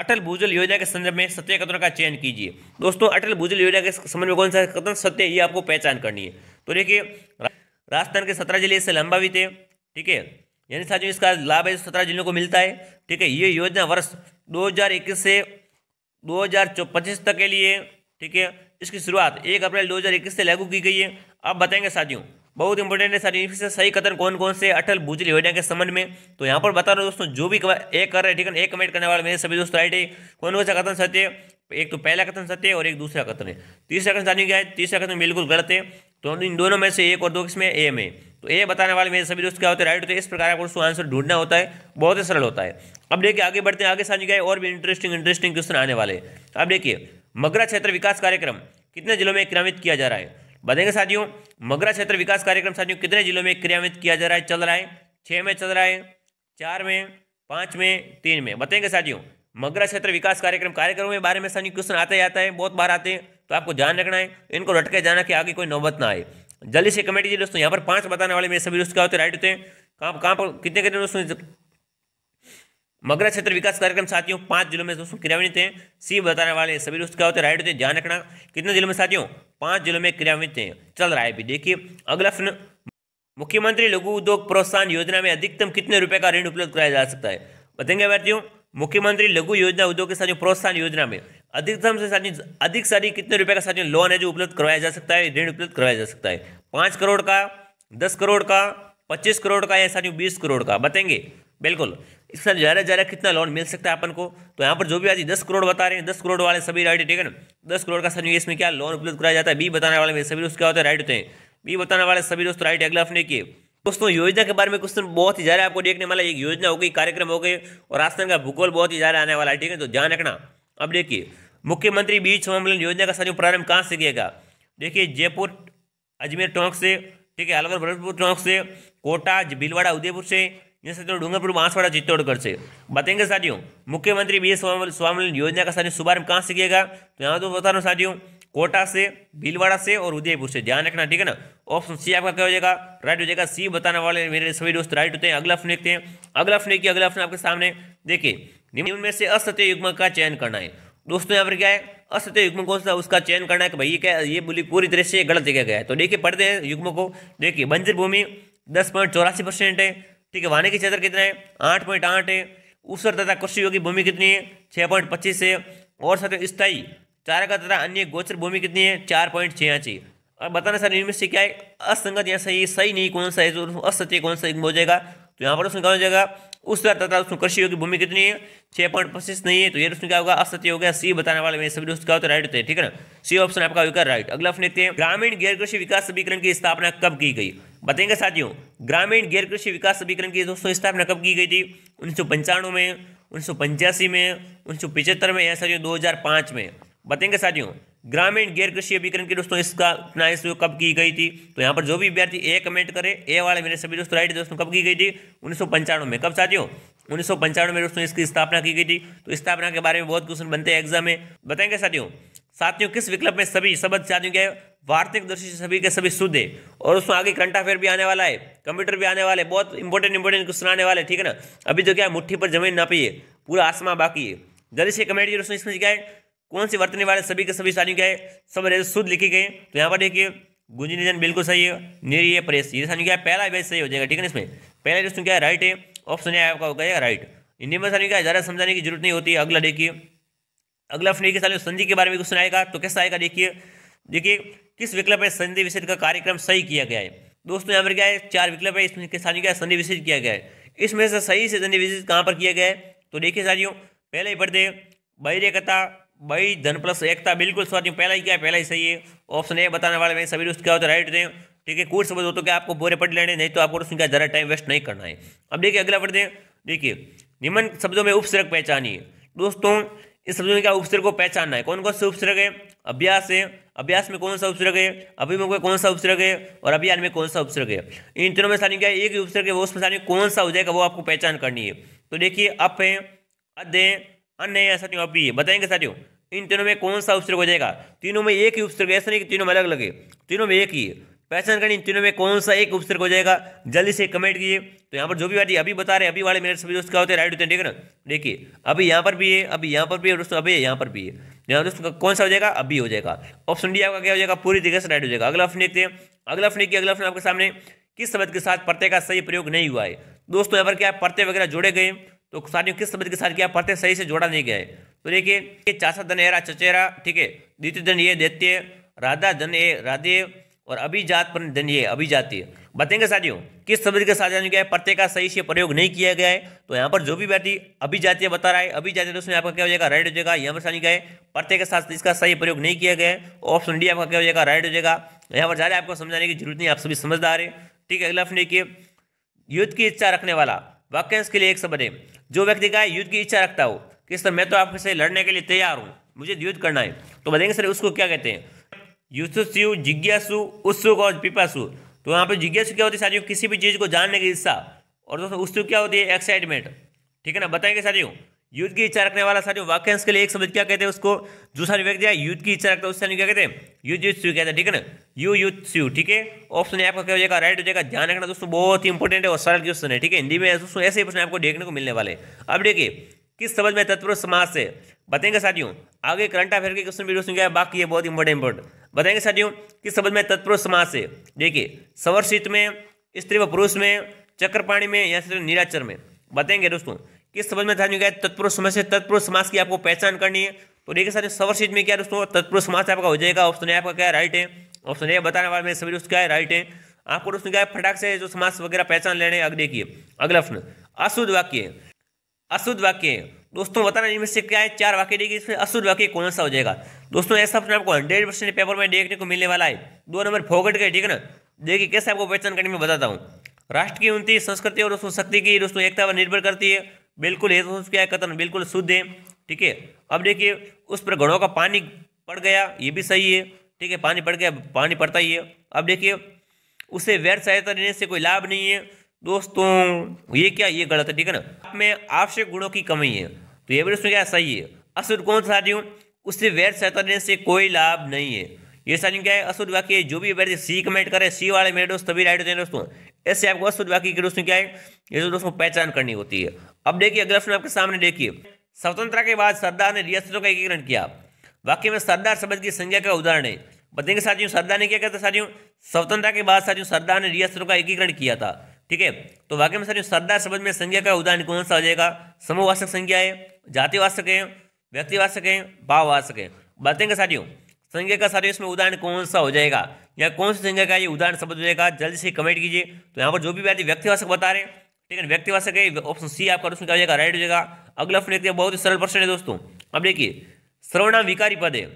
Speaker 1: अटल भूजल योजना के संदर्भ में सत्य कथन का चयन कीजिए दोस्तों अटल भूजल योजना के संबंध में कौन सा कथन सत्य ये आपको पहचान करनी है तो देखिए राजस्थान के सत्रह जिले इससे लंबा भी थे ठीक है यानी साथियों इसका लाभ है सत्रह जिलों को मिलता है ठीक है ये योजना वर्ष 2021 से दो तक के लिए ठीक है इसकी शुरुआत एक अप्रैल दो से लागू की गई है अब बताएंगे साथियों बहुत इंपॉर्टेंट है साथियों से सही कथन कौन कौन से अटल भूजल योजना के संबंध में तो यहाँ पर बता रहे दोस्तों जो भी एक कर रहे हैं ठीक है एक कमेंट करने वाले मेरे सभी दोस्त राइट है कौन कौन सा कथन सत्य है एक तो पहला कथन सत्य है और एक दूसरा कथन है तीसरा कथन जानिए क्या है तीसरा कथन बिल्कुल गलत है तो इन दोनों में से एक और दो किसमें ए में तो ए बताने वाले मेरे सभी दोस्त क्या होते हैं राइट होते तो इस प्रकार आपको आंसर ढूंढना होता है बहुत ही सरल होता है अब देखिए आगे बढ़ते हैं आगे साझी गए और भी इंटरेस्टिंग इंटरेस्टिंग क्वेश्चन आने वाले अब देखिए मगरा क्षेत्र विकास कार्यक्रम कितने जिलों में क्रियान्वित किया जा रहा है बताएंगे साथियों मगरा क्षेत्र विकास कार्यक्रम साथियों कितने जिलों में क्रियान्वित किया जा रहा है चल रहा है छः में चल रहा है चार में पाँच में तीन में बताएंगे साथियों मगरा क्षेत्र विकास कार्यक्रम कार्यक्रमों के बारे में साथियों क्वेश्चन आते ही आता है बहुत बार आते हैं तो आपको ध्यान रखना है इनको रटके जाना कि आगे कोई नौबत ना आए जल्दी से कमेंट कीजिए दोस्तों यहाँ पर पाँच बताने वाले मेरे सभी दोस्त क्या होते राइट होते हैं कहाँ कहाँ पर कितने कितने दोस्तों मगरा क्षेत्र विकास कार्यक्रम साथियों पांच जिलों में दोस्तों क्रियान्वित हैं सी बताने वाले सभी दोस्त क्या होते हैं राइट होते हैं ध्यान रखना कितने जिलों में साथियों पांच जिलों में क्रियान्वित हैं चल रहा है भी देखिए अगला प्रश्न मुख्यमंत्री लघु उद्योग प्रोत्साहन योजना में अधिकतम कितने रुपए का ऋण उपलब्ध कराया जा सकता है बताएंगे भारतीयों मुख्यमंत्री लघु योजना उद्योग के साथियों प्रोत्साहन योजना में अधिकतम से साथियों अधिक सारी कितने रुपए का साथियों लोन है जो उपलब्ध करवाया जा सकता है ऋण उपलब्ध करवाया जा सकता है पाँच करोड़ का दस करोड़ का पच्चीस करोड़ का या साथियों बीस करोड़ का बताएंगे बिल्कुल इसके साथ ज़्यादा ज़्यादा कितना लोन मिल सकता है अपन को तो यहाँ पर जो भी आज दस करोड़ बता रहे हैं दस करोड़ वाले सभी राइट ठीक है ना दस करोड़ का सर में क्या लोन उपलब्ध कराया जाता है बी बताने वाले में सभी उसके होते हैं राइट होते हैं बी बताने वाले सभी दोस्तों राइट अगला अपने किए दोस्तों योजना के बारे में क्वेश्चन बहुत ही ज़्यादा आपको देखने वाला एक योजना हो गई कार्यक्रम हो गए और राजस्थान का भूगोल बहुत ही ज़्यादा आने वाला है ठीक है तो ध्यान रखना अब देखिए मुख्यमंत्री बीज सम्मेलन योजना का सर प्रारंभ कहाँ से किएगा देखिए जयपुर अजमेर टोंक से ठीक है अलवर भरतपुर टोंक से कोटा भीलवाड़ा उदयपुर से इन तो डूंगरपुर बांसवाड़ा चित्तौड़गढ़ से बताएंगे साथियों मुख्यमंत्री बी एस स्वामी योजना का साथियों शुभारंभ कहाँ से किएगा तो यहाँ तो बता रहा हूँ साथियों कोटा से भीलवाड़ा से और उदयपुर से ध्यान रखना ठीक है ना ऑप्शन सी आपका क्या हो जाएगा राइट हो जाएगा सी बताने वाले मेरे सभी दोस्त राइट होते हैं अगला ऑप्शन देखते हैं अगला ऑप्शन देखिए अगला ऑप्शन आपके सामने देखिए निम्न में से असत्य युग्म का चयन करना है दोस्तों यहाँ पर क्या है असत्य युग्म कौन सा उसका चयन करना है कि भाई ये क्या ये बोली पूरी तरह से गलत जगह गया है तो देखिए पढ़ते हैं युग्म को देखिए बंजर भूमि दस पॉइंट चौरासी परसेंट है ठीक है वाने की क्षेत्र कितना है आठ पॉइंट आठ है उपसर तथा कृषि योगी भूमि कितनी है छः पॉइंट पच्चीस है और सर स्थायी चारा का तथा अन्य गोचर भूमि कितनी है चार पॉइंट छियासी और बताना सर इनमें से क्या है असंगत या सही सही नहीं कौन सा है जो तो असत्य कौन सा हो जाएगा तो यहाँ पर उसमें क्या हो जाएगा उस तथा उसमें कृषि योगी भूमि कितनी है छः पॉइंट पच्चीस नहीं है तो ये उसमें क्या होगा असत्य हो गया सी बताने वाले में सभी दोस्त का तो राइट होते हैं ठीक है ना सी ऑप्शन आपका होगा राइट अगला ऑप्शन देखते हैं ग्रामीण गैर कृषि विकास समीकरण की स्थापना कब की गई बताएंगे साथियों ग्रामीण गैर कृषि विकास अभिक्रम की दोस्तों स्थापना कब की गई थी उन्नीस में उन्नीस में उन्नीस में या साथियों 2005 में बताएंगे साथियों ग्रामीण गैर कृषि अभिकरण की दोस्तों इसका अपना कब की गई थी तो यहाँ पर जो भी विद्यार्थी ए कमेंट करे ए वाले मेरे सभी दोस्तों राइट दोस्तों कब की गई थी उन्नीस में कब साथियों उन्नीस में दोस्तों इसकी स्थापना की गई थी तो स्थापना के बारे में बहुत क्वेश्चन बनते हैं एग्जाम में बताएंगे साथियों साथियों किस विकल्प में सभी शब्द साथियों के वार्तिक दृष्टि से सभी के सभी शुद्ध है और उसमें आगे करंट अफेयर भी आने वाला है कंप्यूटर भी आने वाले बहुत इंपॉर्टेंट इंपॉर्टेंट क्वेश्चन आने वाले ठीक है ना अभी जो क्या है मुठ्ठी पर जमीन ना पिए पूरा आसमान बाकी है जल्दी से कमेंट करो इसमें क्या है कौन से वर्तने वाले सभी के सभी सानी क्या है सब शुद्ध लिखे गए तो यहाँ पर देखिए गुंजी निजन बिल्कुल सही है निरीय प्रेस ये सानी क्या है पहला वेज सही हो जाएगा ठीक है ना इसमें पहला क्वेश्चन तो क्या है राइट है ऑप्शन आपका हो गया राइट हिंदी में सानी क्या है ज़्यादा समझाने की जरूरत नहीं होती अगला देखिए अगला प्रश्न देखिए साले संधि के बारे में क्वेश्चन आएगा तो कैसा आएगा देखिए देखिए किस विकल्प है संधि विषय का कार्यक्रम सही किया गया है दोस्तों यहाँ पर क्या है चार विकल्प है इसमें साथियों क्या संधि विषय किया गया है इसमें से सही से संधि विषय कहाँ पर किया गया है तो देखिए साथियों पहले ही पढ़ते बैरेकता भाई धन प्लस एकता बिल्कुल साथियों पहला ही क्या है पहला ही सही है ऑप्शन ए बताने वाले में सभी दोस्त क्या होता है राइट दें ठीक है कुछ समझ हो तो क्या आपको बोरे पढ़ लेने नहीं तो आपको उसमें क्या ज़रा टाइम वेस्ट नहीं करना है अब देखिए अगला पढ़ते देखिए निम्न शब्दों में उपसर्ग पहचानिए दोस्तों इस शब्दों में क्या उपसर्ग को पहचानना है कौन कौन से उपसर्ग है अभ्यास है अभ्यास में कौन सा उपसर्ग है अभिमुख में कौन सा उपसर्ग है और अभियान में कौन सा उपसर्ग है इन तीनों में सारी क्या एक ही उपसर्ग है वो उसमें सारी कौन सा हो जाएगा वो आपको पहचान करनी है तो देखिए अप है अध है है ऐसा अपी है बताएंगे साथियों इन तीनों में कौन सा उपसर्ग हो जाएगा तीनों में एक ही उपसर्ग ऐसा नहीं कि तीनों में अलग लगे तीनों में एक ही है पहचान करनी इन तीनों में कौन सा एक उपसर्ग हो जाएगा जल्दी से कमेंट कीजिए तो यहाँ पर जो भी बात अभी बता रहे अभी वाले मेरे सभी दोस्त क्या होते हैं राइट होते हैं ठीक है ना देखिए अभी यहाँ पर भी है अभी यहाँ पर भी है दोस्तों अभी यहाँ पर भी है तो यहाँ दोस्तों कौन सा हो जाएगा अभी हो जाएगा ऑप्शन डी आपका क्या हो जाएगा पूरी तरीके से राइट हो जाएगा अगला ऑप्शन देखते हैं अगला ऑप्शन देखिए अगला ऑप्शन आपके सामने किस शब्द के साथ पर्ते का सही प्रयोग नहीं हुआ है दोस्तों यहाँ पर क्या पर्ते वगैरह जोड़े गए तो साथियों किस शब्द के साथ क्या पर्ते सही से जोड़ा नहीं गया है तो देखिए चाचा धन एरा चचेरा ठीक है द्वितीय धन ये देते राधा धन ए राधे और अभिजात धन ये अभिजातीय बताएंगे साथियों किस शब्द के साथ जाने गया है प्रत्यय का सही से प्रयोग नहीं किया गया है तो यहाँ पर जो भी व्यक्ति अभिजातीय बता रहा है अभिजातीय तो उसमें आपका क्या हो जाएगा राइट हो जाएगा यहाँ पर सानी गए प्रत्यय के साथ इसका सही प्रयोग नहीं किया गया है ऑप्शन डी आपका क्या हो जाएगा राइट हो जाएगा यहाँ पर ज़्यादा आपको समझाने की जरूरत नहीं आप सभी समझदार है ठीक है अगला फिर देखिए युद्ध की इच्छा रखने वाला वाक्यांश के लिए एक शब्द है जो व्यक्ति का युद्ध की इच्छा रखता हो किस तरह मैं तो आपसे लड़ने के लिए तैयार हूँ मुझे युद्ध करना है तो बताएंगे सर उसको क्या कहते हैं यूसुस्यु जिज्ञासु उत्सुक और पिपासु तो यहाँ पर जिज्ञासु क्या होती है साथियों किसी भी चीज़ को जानने की इच्छा और दोस्तों उत्सुक क्या होती है एक्साइटमेंट ठीक है ना बताएंगे साथियों युद्ध की इच्छा रखने वाला साथियों वाक्यांश के लिए एक शब्द क्या कहते हैं उसको जो सारी व्यक्ति है युद्ध की इच्छा रखता है उस साथियों क्या कहते हैं युद्ध युद्ध कहते हैं ठीक है ना यू युद्ध स्यू ठीक है ऑप्शन आपका क्या हो जाएगा राइट हो जाएगा ध्यान रखना दोस्तों बहुत इंपॉर्टेंट है और सरल क्वेश्चन है ठीक है हिंदी में दोस्तों ऐसे प्रश्न आपको देखने को मिलने वाले अब देखिए किस समझ में तत्पुरुष समाज से बताएंगे साथियों आगे करंट अफेयर के क्वेश्चन भी दोस्तों क्या है बाकी है बहुत इंपॉर्टेंट इंपॉर्टेंट बताएंगे साथियों किस शब्द में तत्पुरुष समास से देखिए सवर शीत में स्त्री व पुरुष में चक्रपाणी में या फिर निराचर में बताएंगे दोस्तों किस शब्द में साथियों क्या तत्पुरुष समास से तत्पुरुष समास की आपको पहचान करनी है तो देखिए साथियों सवर शीत में क्या दोस्तों तत्पुरुष समास आपका हो जाएगा ऑप्शन ए आपका क्या राइट है ऑप्शन ए बताने वाले में सभी दोस्तों क्या है राइट है आपको दोस्तों क्या है फटाक से जो समास वगैरह पहचान लेने अग देखिए अगला प्रश्न अशुद्ध वाक्य अशुद्ध वाक्य दोस्तों बताना इनमें से क्या है चार वाक्य देगी इसमें असुर वाक्य कौन सा हो जाएगा दोस्तों ऐसा अपने आपको हंड्रेड परसेंट पेपर में देखने को मिलने वाला है दो नंबर फोकट के ठीक है ना देखिए कैसे आपको पहचान करने में बताता हूँ राष्ट्र की उन्नति संस्कृति और दोस्तों शक्ति की दोस्तों एकता पर निर्भर करती है बिल्कुल है क्या कथन बिल्कुल शुद्ध है ठीक है अब देखिए उस पर घड़ों का पानी पड़ गया ये भी सही है ठीक है पानी पड़ गया पानी पड़ता ही है अब देखिए उसे व्यर्थ सहायता देने से कोई लाभ नहीं है दोस्तों ये क्या ये गलत है ठीक है ना आप में आवश्यक गुणों की कमी है तो ये भी उसमें क्या सही है असुर कौन सा साथियों उससे वैध सैतरने से कोई लाभ नहीं है ये साथियों क्या है असुर वाक्य जो भी वैध सी कमेंट करे सी वाले मेरे दोस्त तभी राइट होते हैं दोस्तों ऐसे आपको असुर वाक्य की दोस्तों क्या है ये तो दोस्तों पहचान करनी होती है अब देखिए अगला प्रश्न आपके सामने देखिए स्वतंत्रता के बाद सरदार ने रियासतों का एकीकरण किया वाक्य में सरदार शब्द की संज्ञा का उदाहरण है बताएंगे साथियों सरदार ने क्या कहता साथियों स्वतंत्रता के बाद साथियों सरदार ने रियासतों का एकीकरण किया था ठीक है तो वाक्य में साथियों सरदार शब्द में संज्ञा का उदाहरण कौन सा हो जाएगा समूहवाचक संज्ञा है जातिवाद सकें वाच सकें भाववाद सकें बातें का साथियों संज्ञा का साथियों इसमें उदाहरण कौन सा हो जाएगा या कौन सी संज्ञा का ये उदाहरण शब्द हो जाएगा जल्दी से कमेंट कीजिए तो यहाँ पर जो भी व्यक्ति व्यक्तिवाचक बता रहे हैं ठीक है व्यक्तिवाचक है ऑप्शन सी आपका उसमें क्या हो जाएगा राइट हो जाएगा अगला प्रश्न देखते हैं बहुत ही सरल प्रश्न है दोस्तों अब देखिए सर्वनाम विकारी पद है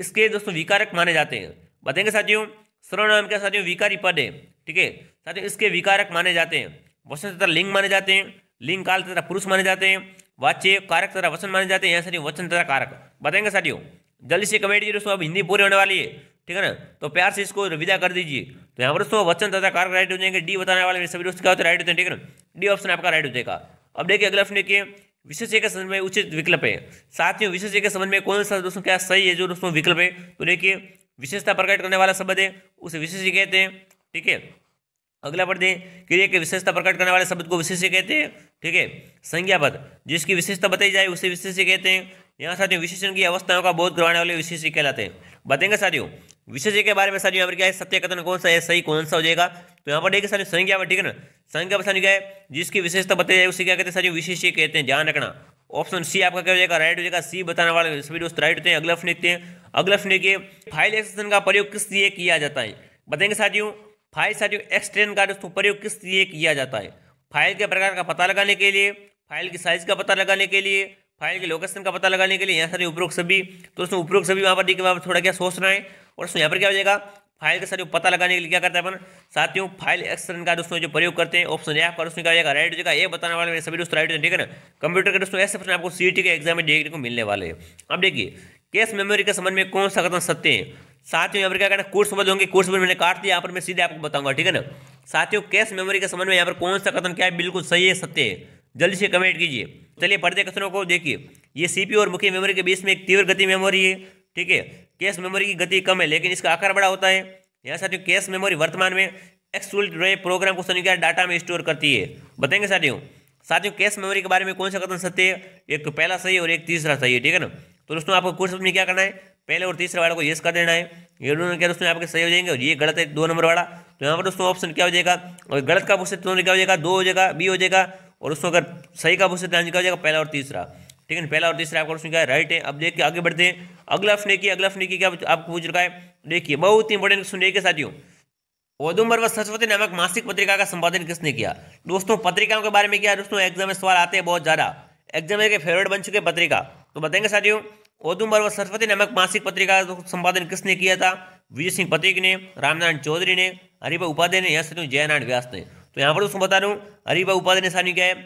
Speaker 1: इसके दोस्तों विकारक माने जाते हैं बताएंगे साथियों सर्वनाम क्या साथियों विकारी पद है ठीक है साथियों इसके विकारक माने जाते हैं वसन तथा लिंग माने जाते हैं लिंग काल तथा पुरुष माने जाते हैं वाच्य कारक तथा वचन माने जाते हैं यहाँ वचन तथा कारक बताएंगे साथियों जल्दी से कमेंट कीजिए दोस्तों अब हिंदी पूरी होने वाली है ठीक है ना तो प्यार से इसको विदा कर दीजिए तो यहाँ पर दोस्तों वचन तथा कारक राइट हो जाएंगे डी बताने वाले सभी दोस्त क्या होते राइट होते हैं ठीक है ना डी ऑप्शन आपका राइट हो जाएगा अब देखिए अगला ऑप्शन देखिए विशेष के संबंध में उचित विकल्प है साथियों विशेष के संबंध में कौन सा दोस्तों क्या सही है जो दोस्तों विकल्प है तो देखिए विशेषता प्रकट करने वाला शब्द है उसे विशेष कहते हैं ठीक है अगला पढ़ते हैं कि विशेषता प्रकट करने वाले शब्द को विशेष कहते हैं ठीक है संज्ञापद जिसकी विशेषता बताई जाए उसे विशेष्य कहते हैं यहाँ साथियों विशेषण की अवस्थाओं का बोध करवाने वाले विशेष्य कहलाते हैं बताएंगे साथियों विशेष्य के बारे में साथियों यहाँ पर क्या है सत्य कथन कौन सा है सही कौन सा हो जाएगा तो यहाँ पर देखिए साथियों संज्ञापद ठीक है ना संज्ञा क्या है जिसकी विशेषता बताई जाए उसे क्या कहते हैं साथियों विशेष्य कहते हैं ध्यान रखना ऑप्शन सी आपका क्या हो जाएगा राइट हो जाएगा सी बताने वाले सभी दोस्त राइट होते हैं अगला प्रश्न हैं अगला प्रश्न देखिए फाइल एक्सटेंशन का प्रयोग किस लिए किया जाता है बताएंगे साथियों फाइल साथियों एक्सटेंशन का दोस्तों प्रयोग किस लिए किया जाता है फाइल के प्रकार का पता लगाने के लिए फाइल की साइज़ का पता लगाने के लिए फाइल के लोकेशन का पता लगाने के लिए यहाँ सारे उपरोक्त सभी तो उसमें उपरोक्त सभी वहाँ पर देखिए वहाँ पर थोड़ा क्या सोचना है और उसमें यहाँ पर क्या हो जाएगा फाइल का सारे पता लगाने के लिए क्या करते हैं अपन साथियों फाइल एक्सटेंशन का दोस्तों जो प्रयोग करते हैं ऑप्शन यहाँ पर उसमें क्या जाएगा राइट जगह ये बताने वाले मेरे सभी दोस्तों राइट ठीक है ना कंप्यूटर के दोस्तों ऐसे प्रश्न आपको सी के एग्जाम में देखने को मिलने वाले हैं अब देखिए केस मेमोरी के संबंध में कौन सा कथन सत्य है साथियों यहाँ पर क्या करना कोर्स संबंध होंगे कोर्स संबंध मैंने काट दिया यहाँ पर मैं सीधे आपको बताऊंगा ठीक है ना साथियों कैश मेमोरी के संबंध में यहाँ पर कौन सा कथन क्या है बिल्कुल सही है सत्य है जल्दी से कमेंट कीजिए चलिए बढ़ते कथनों को देखिए ये सीपीयू और मुख्य मेमोरी के बीच में एक तीव्र गति मेमोरी है ठीक है कैश मेमोरी की गति कम है लेकिन इसका आकार बड़ा होता है यहाँ साथियों कैश मेमोरी वर्तमान में रहे प्रोग्राम को संयुक्त डाटा में स्टोर करती है बताएंगे साथियों साथियों कैश मेमोरी के बारे में कौन सा कथन सत्य है एक तो पहला सही और एक तीसरा सही है ठीक है ना तो दोस्तों आपको कुछ में क्या करना है पहले और तीसरे वाले को यस कर देना है ये दोनों क्या दोस्तों आपके सही हो जाएंगे और ये गलत है दो नंबर वाला तो यहाँ पर दोस्तों ऑप्शन क्या हो जाएगा और गलत का पूछते तो क्या हो जाएगा दो हो जाएगा बी हो जाएगा और उसको अगर सही का पूछते तो क्या हो जाएगा पहला और तीसरा ठीक है पहला और तीसरा आपका ऑप्शन क्या है राइट है अब देख के आगे बढ़ते हैं अगला ऑप्शन की अगला ऑप्शन की क्या आपको पूछ रखा है देखिए बहुत ही इंपॉर्टेंट क्वेश्चन के साथियों ओदुम्बर व सरस्वती नामक मासिक पत्रिका का संपादन किसने किया दोस्तों पत्रिकाओं के बारे में क्या दोस्तों एग्जाम में सवाल आते हैं बहुत ज़्यादा एग्जाम के फेवरेट बन चुके पत्रिका तो बताएंगे साथियों ओदुम्बर व सरस्वती नामक मासिक पत्रिका का संपादन किसने किया था विजय सिंह पतिक ने रामनारायण चौधरी ने हरिभा उपाध्याय ने यहाँ से जयनारायण व्यास ने तो यहाँ पर दोस्तों बता दूँ हरिभा उपाध्याय ने साधन क्या है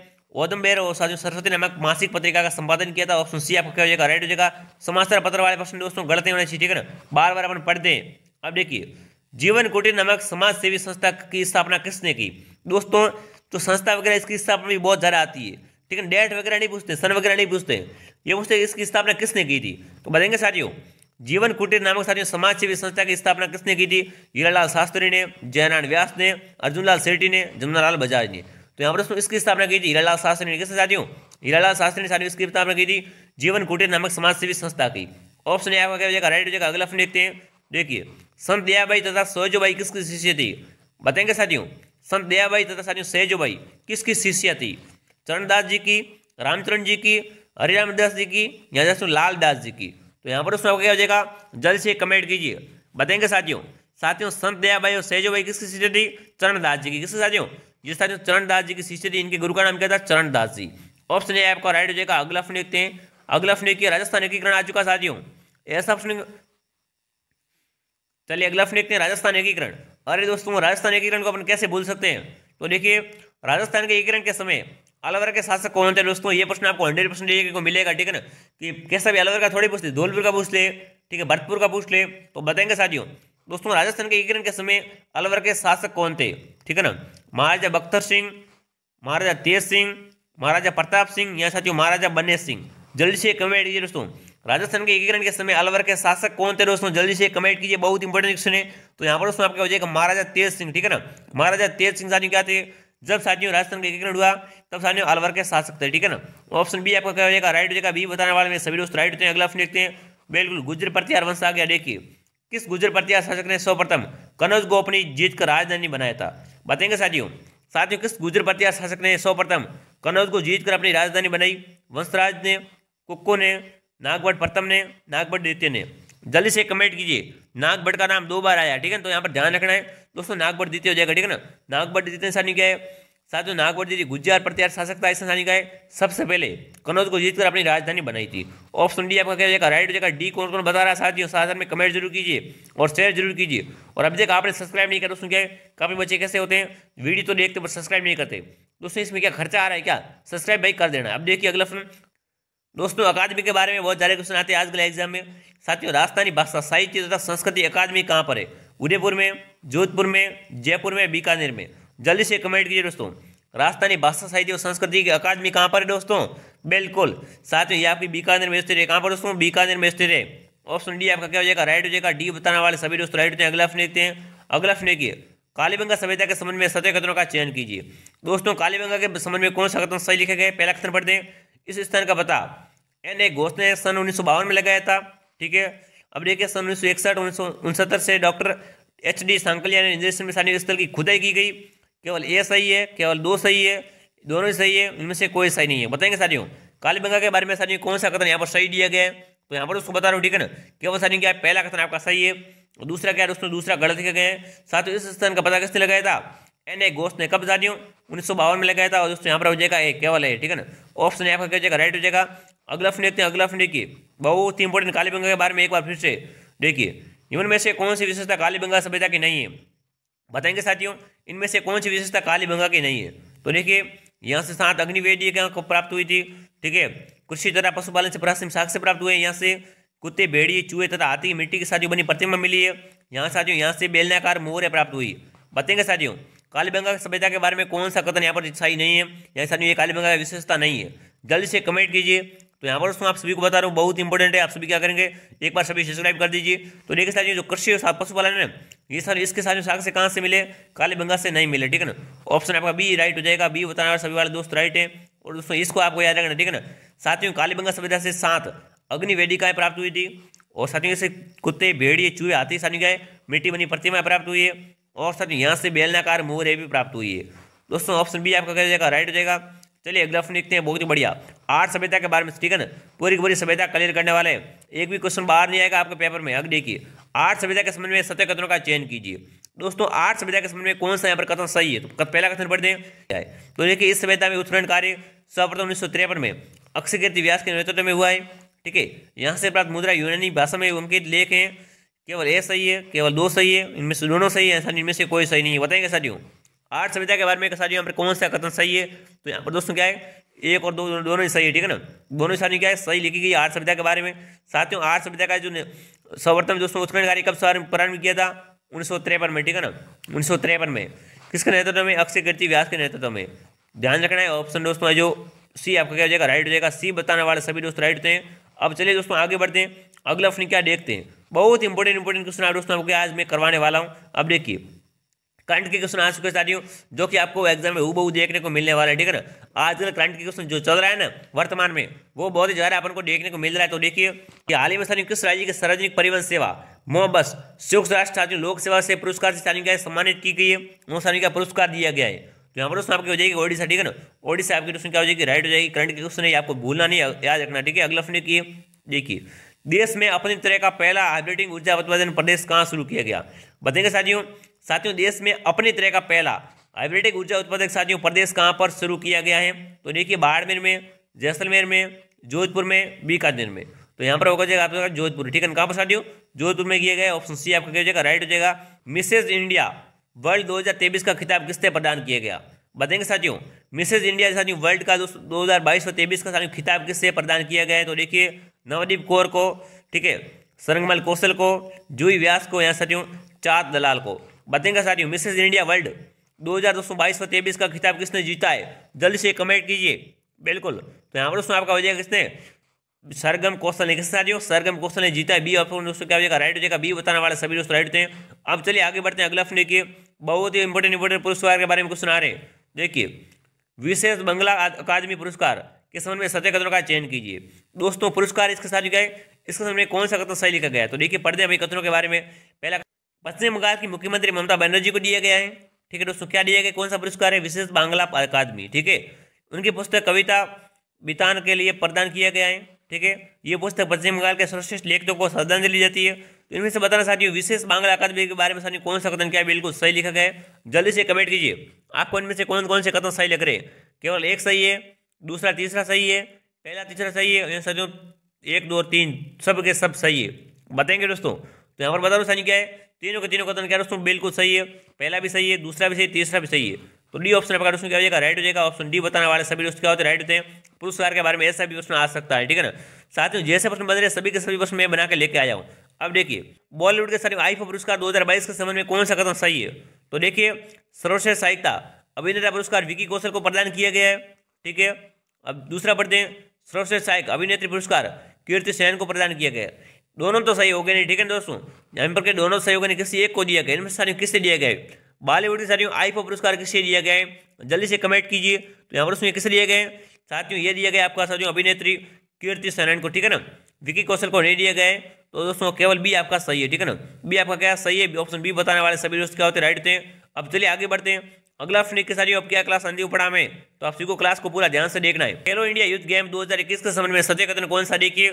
Speaker 1: ओदम्बेर और साधु सरस्वती नामक मासिक पत्रिका का संपादन किया था ऑप्शन सी आपका क्या हो जाएगा राइट हो जाएगा समाचार पत्र वाले प्रश्न दोस्तों गलत नहीं होना चाहिए ठीक है ना बार बार अपन पढ़ते हैं अब देखिए जीवन कोटी नामक समाज सेवी संस्था की स्थापना किसने की दोस्तों तो संस्था वगैरह इसकी स्थापना भी बहुत ज़्यादा आती है ठीक है डेट वगैरह नहीं पूछते सन वगैरह नहीं पूछते ये पूछते इसकी स्थापना किसने की थी तो बताएंगे साथियों जीवन कुटीर नामक साथियों समाज सेवी संस्था की स्थापना किसने की थी हीरालाल शास्त्री ने जयनारायण व्यास ने अर्जुनलाल सेठी ने जमुनालाल बजाज ने तो यहाँ पर इसकी स्थापना की थी हीरालाल शास्त्री ने किसने साथियों हीरालाल शास्त्री ने साथियों इसकी स्थापना की थी जीवन कुटीर नामक समाज सेवी संस्था की ऑप्शन क्या राइट हो जाएगा अगला ऑप्शन देखते हैं देखिए संत दयाबाई तथा भाई किसकी शिष्य थी बताएंगे साथियों संत दयाबाई तथा साथियों सहजोबाई किसकी शिष्य थी चरणदास जी की रामचरण जी की हरिरामदास जी की या दोस्तों लाल दास जी की तो यहाँ पर उसमें क्या हो जाएगा जल्द से कमेंट कीजिए बताएंगे साथियों साथियों संत भाई और सहजो भाई किसकी शिष्य थी चरणदास जी की किसके साथियों जिस साथियों चरणदास जी की शिष्य थी इनके गुरु का नाम क्या था चरणदास जी ऑप्शन ए आपका राइट हो जाएगा अगला ऑप्शन देखते हैं अगला ऑप्शन देखिए राजस्थान एकीकरण आ चुका साथियों ऐसा ऑप्शन चलिए अगला ऑप्शन देखते हैं राजस्थान एकीकरण अरे दोस्तों राजस्थान एकीकरण को अपन कैसे भूल सकते हैं तो देखिए राजस्थान के एकीकरण के समय अलवर के शासक कौन थे दोस्तों ये प्रश्न आपको हंड्रेड परसेंट देखने को मिलेगा ठीक है ना कि कैसा भी अलवर का थोड़ी पूछ ले धौलपुर का पूछ ले ठीक है भरतपुर का पूछ ले तो बताएंगे साथियों दोस्तों राजस्थान के एकीकरण के समय अलवर के शासक कौन थे ठीक है ना महाराजा बख्तर सिंह महाराजा तेज सिंह महाराजा प्रताप सिंह या साथियों महाराजा बने सिंह जल्दी से कमेंट कीजिए दोस्तों राजस्थान के एकीकरण के समय अलवर के शासक कौन थे दोस्तों जल्दी से कमेंट कीजिए बहुत इंपॉर्टेंट क्वेश्चन है तो यहाँ पर दोस्तों आपके हो जाएगा महाराजा तेज सिंह ठीक है ना महाराजा तेज सिंह साथियों क्या थे जब साथियों राजस्थान का एकीकरण हुआ तब साथियों अलवर के साथ सकते हैं ठीक है ना ऑप्शन बी आपका क्या हो जाएगा राइट हो जाएगा बी बताने वाले में सभी दोस्त राइट होते हैं अगला ऑप्शन देखते हैं बिल्कुल गुजर प्रत्यार वंश आ गया देखिए किस गुजर प्रत्यार शासक ने सर्वप्रथम कनौज को अपनी जीत का राजधानी बनाया था बताएंगे साथियों साथियों किस गुजर प्रत्यार शासक ने सर्वप्रथम कनौज को जीत कर अपनी राजधानी बनाई वंशराज ने कुक्को ने नागवट प्रथम ने नागवट द्वितीय ने जल्दी से कमेंट कीजिए नागभट का नाम दो बार आया ठीक है तो यहाँ पर ध्यान रखना है दोस्तों नागभट द्वितीय हो जाएगा ठीक है ना नागभट द्वितीय स्थानीय क्या है साथियों नागभट जी गुज्जार प्रत्यार शासक था स्थानीय का है सबसे पहले कनौज को जीतकर अपनी राजधानी बनाई थी ऑप्शन डी आपका क्या हो जाएगा राइट हो जाएगा डी कौन कौन बता रहा है साथियों साथ में कमेंट जरूर कीजिए और शेयर जरूर कीजिए और अब देखा आपने सब्सक्राइब नहीं किया दोस्तों क्या है काफ़ी बच्चे कैसे होते हैं वीडियो तो देखते पर सब्सक्राइब नहीं करते दोस्तों इसमें क्या खर्चा आ रहा है क्या सब्सक्राइब भाई कर देना अब देखिए अगला फिल्म दोस्तों अकादमी के बारे में बहुत सारे क्वेश्चन आते हैं आज के एग्जाम में साथियों राजस्थानी भाषा साहित्य तथा संस्कृति अकादमी कहाँ पर है उदयपुर में जोधपुर में जयपुर में बीकानेर में जल्दी से कमेंट कीजिए दोस्तों राजस्थानी भाषा साहित्य और संस्कृति की अकादमी कहाँ पर है दोस्तों बिल्कुल साथियों ये आपकी बीकानेर में स्थित है कहाँ पर दोस्तों बीकानेर में स्थित है ऑप्शन डी आपका क्या हो जाएगा राइट हो जाएगा डी बताने वाले सभी दोस्तों राइट होते हैं अगला ऑप्शन देखते हैं अगला फिर देखिए कालीबंगा सभ्यता के संबंध में सत्य कथनों का चयन कीजिए दोस्तों कालीबंगा के संबंध में कौन सा कथन सही लिखे गए पहला कथन पढ़ते हैं इस स्थान का पता एन ए घोष ने सन उन्नीस में लगाया था ठीक है अब देखिए सन उन्नीस सौ इकसठ उन्नीस से डॉक्टर एच डी सांकलिया ने इंजेक्शन में स्थल की खुदाई की गई केवल ए सही है केवल दो सही है दोनों ही सही है उनमें से कोई सही नहीं है बताएंगे साथियों काली बंगा के बारे में साथियों कौन सा कथन यहाँ पर सही दिया गया है तो यहाँ पर उसको बता रहा हूँ ठीक है ना केवल साथियों क्या पहला कथन आपका सही है दूसरा क्या है उसमें दूसरा गलत किया गया है साथ इस स्थान का पता किसने लगाया था एन ए गोश्त ने कब बता हूँ उन्नीस सौ बावन में लगाया था और दोस्तों यहाँ पर हो जाएगा एक केवल है ठीक है ना ऑप्शन आपका क्या हो जाएगा राइट हो जाएगा अगला ऑप्शन देखते हैं अगला ऑप्शन देखिए बहुत ही इंपॉर्टेंट काली बंगा के बारे में एक बार फिर से देखिए इवन में से कौन सी विशेषता काली बंगा सभ्यता की नहीं है बताएंगे साथियों इनमें से कौन सी विशेषता काली बंगा की नहीं है तो देखिए यहाँ से सात अग्निवेदी को प्राप्त हुई थी ठीक है कृषि तथा पशुपालन से प्राथमिक साक्ष से प्राप्त हुए यहाँ से कुत्ते भेड़िए चूहे तथा हाथी मिट्टी की साथियों बनी प्रतिमा मिली है यहाँ साथियों यहाँ से बेलनाकार मोहरें प्राप्त हुई बताएंगे साथियों कालीबंगा सभ्यता के बारे में कौन सा कथन यहाँ पर सही नहीं है या सर ये कालीबंगा की विशेषता नहीं है जल्दी से कमेंट कीजिए तो यहाँ पर दोस्तों आप सभी को बता रहा हूँ बहुत इंपॉर्टेंट है आप सभी क्या करेंगे एक बार सभी सब्सक्राइब कर दीजिए तो देखिए साथ जो कृषि और पशुपालन है ये सर इसके साथ साग से कहाँ से मिले कालीबंगा से नहीं मिले ठीक है ना ऑप्शन आपका बी राइट हो जाएगा बी बताने वाले सभी वाले दोस्त राइट है और दोस्तों इसको आपको याद रखना ठीक है ना साथियों कालीबंगा सभ्यता से सात अग्नि प्राप्त हुई थी और साथियों से कुत्ते भेड़िए चूहे हाथी साथियों गए मिट्टी बनी प्रतिमाएं प्राप्त हुई है और साथ ही यहाँ से बेलनाकार मोर भी प्राप्त हुई है दोस्तों ऑप्शन बी आपका क्या जाएगा राइट हो जाएगा चलिए अगला प्रश्न लिखते हैं बहुत ही बढ़िया आठ सभ्यता के बारे में ठीक है ना पूरी की पूरी सभ्यता क्लियर करने वाले हैं एक भी क्वेश्चन बाहर नहीं आएगा आपके पेपर में अब देखिए आठ सभ्यता के संबंध में सत्य कथनों का चयन कीजिए दोस्तों आठ सभ्यता के संबंध में कौन सा यहाँ पर कथन सही है तो पहला कथन पढ़ दें तो देखिए इस सभ्यता में उत्तरण कार्य सर्वप्रथम उन्नीस सौ तिरपन में अक्षय व्यास के नेतृत्व में हुआ है ठीक है यहाँ से प्राप्त मुद्रा यूनानी भाषा में उनके लेख हैं केवल ए सही है केवल दो सही है इनमें से दोनों सही है ऐसा इनमें से कोई सही नहीं है बताएंगे साथियों आठ संविधा के बारे में साथियों यहाँ पर कौन सा कथन सही है तो यहाँ पर दोस्तों क्या है एक और दो दोनों ही सही है ठीक है ना दोनों ही साथियों क्या है सही लिखी गई आठ संविधा के बारे में साथियों आठ संविधा का जो सर्वप्रथम दोस्तों उत्खंड कार्य कब प्रारंभ किया था उन्नीस में ठीक है ना उन्नीस में किसके नेतृत्व में अक्षय कीर्ति व्यास के नेतृत्व में ध्यान रखना है ऑप्शन दोस्तों जो सी आपका क्या हो जाएगा राइट हो जाएगा सी बताने वाले सभी दोस्त राइट होते हैं अब चलिए दोस्तों आगे बढ़ते हैं अगला ऑप्शन क्या देखते हैं बहुत इंपॉर्टेंट इंपॉर्टेंट क्वेश्चन आप दोस्तों आपको आज मैं करवाने वाला हूँ अब देखिए करंट के क्वेश्चन आ चुके साथियों जो कि आपको एग्जाम में हूबहू देखने को मिलने वाला है ठीक है ना आजकल करंट के क्वेश्चन जो चल रहा है ना वर्तमान में वो बहुत ही ज़्यादा अपन को देखने को मिल रहा है तो देखिए कि हाल ही में साथियों किस राज्य की सार्वजनिक परिवहन सेवा मो संयुक्त राष्ट्र साथियों लोक सेवा से पुरस्कार से साथियों का सम्मानित की गई है वो साथियों का पुरस्कार दिया गया है तो यहाँ पर दोस्तों आपकी हो जाएगी ओडिशा ठीक है ना ओडिशा आपकी क्वेश्चन क्या हो जाएगी राइट हो जाएगी करंट के क्वेश्चन आपको भूलना नहीं याद रखना ठीक है अगला प्रश्न देखिए देखिए देश में अपनी तरह का पहला हाइब्रिडिंग ऊर्जा उत्पादन प्रदेश कहाँ शुरू किया गया बताएंगे साथियों साथियों देश में अपनी तरह का पहला हाइब्रिडिंग ऊर्जा उत्पादक साथियों प्रदेश कहाँ पर शुरू किया गया है तो देखिए बाड़मेर में जैसलमेर में जोधपुर में बीकानेर में तो यहाँ पर होगा जाएगा आपका जोधपुर ठीक है कहाँ पर साथियों जोधपुर में किया गया ऑप्शन सी आपका क्या हो जाएगा राइट हो जाएगा मिसेज इंडिया वर्ल्ड दो का खिताब किसने प्रदान किया गया बताएंगे साथियों मिसेज इंडिया साथियों वर्ल्ड का दो हज़ार बाईस और तेईस का साथियों खिताब किससे प्रदान किया गया है तो देखिए नवदीप कौर को ठीक है सरंगमल कौशल को जूही व्यास को यहाँ साथियों चाद दलाल को बताएंगे साथियों मिसेज इंडिया वर्ल्ड दो हज़ार दो सौ बाईस व का खिताब किसने जीता है जल्दी से कमेंट कीजिए बिल्कुल तो यहाँ पर दोस्तों आपका हो जाएगा किसने सरगम कौशल ने किसने साथियों सरगम कौशल ने जीता है बी ऑप्शन दोस्तों क्या हो जाएगा राइट हो जाएगा बी बताने वाले सभी दोस्तों राइट होते हैं अब चलिए आगे बढ़ते हैं अगला ऑप्शन देखिए बहुत ही इंपॉर्टेंट इंपॉर्टेंट पुरस्कार के बारे में क्वेश्चन आ रहे हैं देखिए विशेष बंगला अकादमी पुरस्कार के संबंध में सत्य कथनों का चयन कीजिए दोस्तों पुरस्कार इसके साथ है इसके संबंध में कौन सा कथन सही लिखा गया तो देखिए पढ़ते हैं कथनों के बारे में पहला पश्चिम बंगाल की मुख्यमंत्री ममता बनर्जी को दिया गया है ठीक है दोस्तों क्या दिया गया कौन सा पुरस्कार है विशेष बांग्ला अकादमी ठीक है उनकी पुस्तक कविता वितान के लिए प्रदान किया गया है ठीक है ये पुस्तक पश्चिम बंगाल के सर्वश्रेष्ठ लेखकों को श्रद्धांजलि जाती है तो इनमें से बताना चाहती हूँ विशेष बांग्ला अकादमी के बारे में साथियों कौन सा कथन क्या बिल्कुल सही लिखा गया है जल्दी से कमेंट कीजिए आपको इनमें से कौन कौन से कथन सही लग रहे हैं केवल एक सही है दूसरा तीसरा सही है पहला तीसरा सही है जो एक दो तीन सब के सब सही है बताएंगे दोस्तों तो यहाँ पर बता दो सही क्या है तीनों के तीनों कथन क्या दोस्तों बिल्कुल सही है पहला भी सही है दूसरा भी सही तीसरा भी सही है तो डी ऑप्शन आपका दोस्तों क्या हो जाएगा राइट हो जाएगा ऑप्शन डी बताने वाले सभी दोस्त क्या होते हैं राइट होते हैं पुरस्कार के बारे में ऐसा भी प्रश्न आ सकता है ठीक है ना साथ ही जैसे प्रश्न बदले सभी के सभी प्रश्न मैं बना के लेके आया हूँ अब देखिए बॉलीवुड के सारे आईफा पुरस्कार 2022 के संबंध में कौन सा कथन सही है तो देखिए सर्वश्रेष्ठ साहित्य अभिनेता पुरस्कार विकी कौशल को प्रदान किया गया है ठीक है अब दूसरा पढ़ते हैं सर्वश्रेष्ठ सहायक अभिनेत्री पुरस्कार कीर्ति सेन को प्रदान किया गया दोनों तो सही हो गए नहीं ठीक है दोस्तों यहाँ पर के दोनों सही हो गए नहीं किसी एक को दिया गया इनमें सारियों किससे दिया गया बॉलीवुड के साथियों आईफो पुरस्कार किससे दिया गया जल्दी से कमेंट कीजिए तो यहाँ पर उसमें किससे दिए गए साथियों ये दिया गया आपका साथियों अभिनेत्री कीर्ति सेनाइन को ठीक है ना विकी कौशल को नहीं दिया गया तो दोस्तों केवल बी आपका सही है ठीक है ना बी आपका क्या सही है ऑप्शन बी बताने वाले सभी दोस्त क्या होते राइट होते हैं अब चलिए आगे बढ़ते हैं अगला ऑप्शन के साथ अब क्या क्लास संदीप पढ़ा में तो आप सभी को क्लास को पूरा ध्यान से देखना है खेलो इंडिया यूथ गेम 2021 के संबंध में सत्य कथन कौन सा देखिए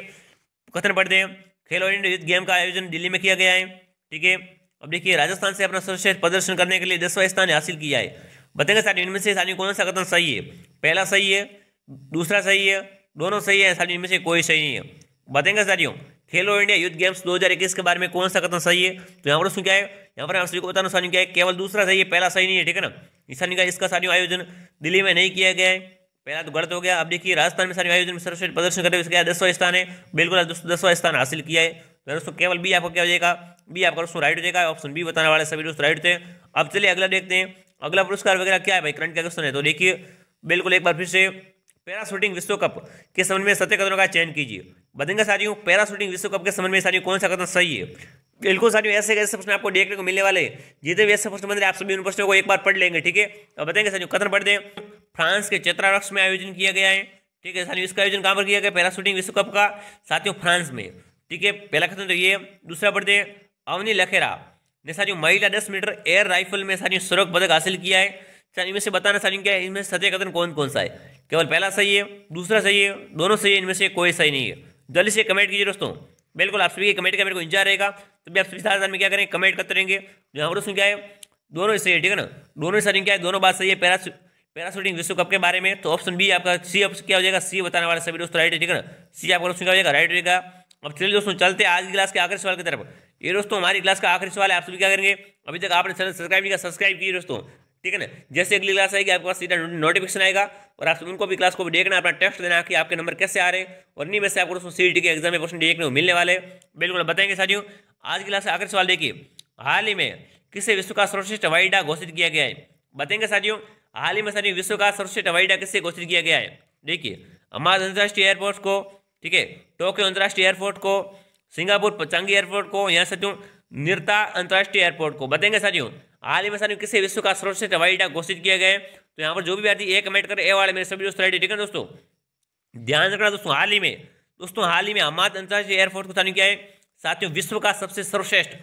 Speaker 1: कथन पढ़ते हैं खेलो इंडिया यूथ गेम का आयोजन दिल्ली में किया गया है ठीक है अब देखिए राजस्थान से अपना सर्वश्रेष्ठ प्रदर्शन करने के लिए दसवां स्थान हासिल किया है बताएंगे साथ इनमें से सारी कौन सा कथन सही है पहला सही है दूसरा सही है दोनों सही है सारी इनमें से कोई सही नहीं है बताएंगे साथियों खेलो इंडिया यूथ गेम्स 2021 के बारे में कौन सा कथन सही है तो यहाँ पर उसमें क्या है यहाँ पर आप सभी को बताना सानी क्या है केवल दूसरा सही है पहला सही नहीं है ठीक है ना ईशानी नहीं इसका सारी आयोजन दिल्ली में नहीं किया गया है पहला तो गलत हो गया अब देखिए राजस्थान में सारे आयोजन में सर्वश्रेष्ठ प्रदर्शन करते हुए इसका दसवां स्थान है बिल्कुल दसवां स्थान हासिल किया है तो दोस्तों केवल बी आपको क्या हो जाएगा बी आपका दोस्तों राइट हो जाएगा ऑप्शन बी बताने वाले सभी दोस्त राइट थे अब चलिए अगला देखते हैं अगला पुरस्कार वगैरह क्या है भाई करंट का क्वेश्चन है तो देखिए बिल्कुल एक बार फिर से पैरा शूटिंग विश्व कप के संबंध में सत्य कदमों का चयन कीजिए बदेंगे साथियों पैराशूटिंग विश्व कप के समय में साथियों कौन सा कदम सही है बिल्कुल साथियों ऐसे कैसे प्रश्न आपको देखने को मिलने वाले जितने भी ऐसे प्रश्न बन रहे आप सभी उन प्रश्नों को एक बार पढ़ लेंगे ठीक है और बताएंगे साथियों कथन पढ़ दें फ्रांस के चतरा वृक्ष में आयोजन किया गया है ठीक है साथियों इसका आयोजन कहाँ पर किया गया पैराशूटिंग विश्व कप का साथियों फ्रांस में ठीक है पहला कथन तो ये दूसरा पढ़ दे अवनी लखेरा ने साथियों महिला दस मीटर एयर राइफल में साथियों स्वर्ग पदक हासिल किया है सर इनमें से बताना सर क्या इनमें सत्य कथन कौन कौन सा है केवल पहला सही है दूसरा सही है दोनों सही है इनमें से कोई सही नहीं है जल्दी से कमेंट कीजिए दोस्तों बिल्कुल आप सभी कमेंट का मेरे को इंजार रहेगा तो भी आप सभी साथ में क्या करें कमेंट करते रहेंगे जो हमारे उसमें क्या है दोनों सही है ठीक है ना दोनों सर क्या है दोनों बात सही है पैरा पैराशूटिंग विश्व कप के बारे में तो ऑप्शन बी आपका सी ऑप्शन क्या हो जाएगा सी बताने वाला सभी दोस्तों राइट है ठीक है ना सी आपका ऑप्शन क्या हो जाएगा राइट रहेगा अब चलिए दोस्तों चलते आज क्लास के आखिरी सवाल की तरफ ये दोस्तों हमारी क्लास का आखिरी सवाल है आप सभी क्या करेंगे अभी तक आपने चैनल सब्सक्राइब किया सब्सक्राइब किए दोस्तों ठीक है ना जैसे अगली क्लास आएगी आपके पास सीधा नोटिफिकेशन आएगा और आप उनको भी क्लास को भी देखना अपना टेस्ट देना कि आपके नंबर कैसे आ रहे हैं और नहीं वैसे आपको सी के एग्जाम में क्वेश्चन देखने को मिलने वाले बिल्कुल बताएंगे साथियों आज की क्लास आखिर सवाल देखिए हाल ही में किसे विश्व का सर्वश्रेष्ठ वाइडा घोषित किया गया है बताएंगे साथियों हाल ही में साथियों विश्व का सर्वश्रेष्ठ वाइडा किससे घोषित किया गया है देखिए हमारे अंतर्राष्ट्रीय एयरपोर्ट को ठीक है टोक्यो अंतर्राष्ट्रीय एयरपोर्ट को सिंगापुर पचांगी एयरपोर्ट को यहाँ साथियों निरता अंतर्राष्ट्रीय एयरपोर्ट को बताएंगे साथियों हाल ही में सर किसे विश्व का सर्वश्रेष्ठ हवाई अड्डा घोषित किया गया तो यहाँ पर जो भी व्यक्ति एक कमेंट कर ए वाले मेरे सभी दोस्तों ठीक है दोस्तों ध्यान रखना दोस्तों हाल ही में दोस्तों हाल ही में हमाद अंतर्राष्ट्रीय एयरफोर्स को चालू किया है साथियों विश्व का सबसे सर्वश्रेष्ठ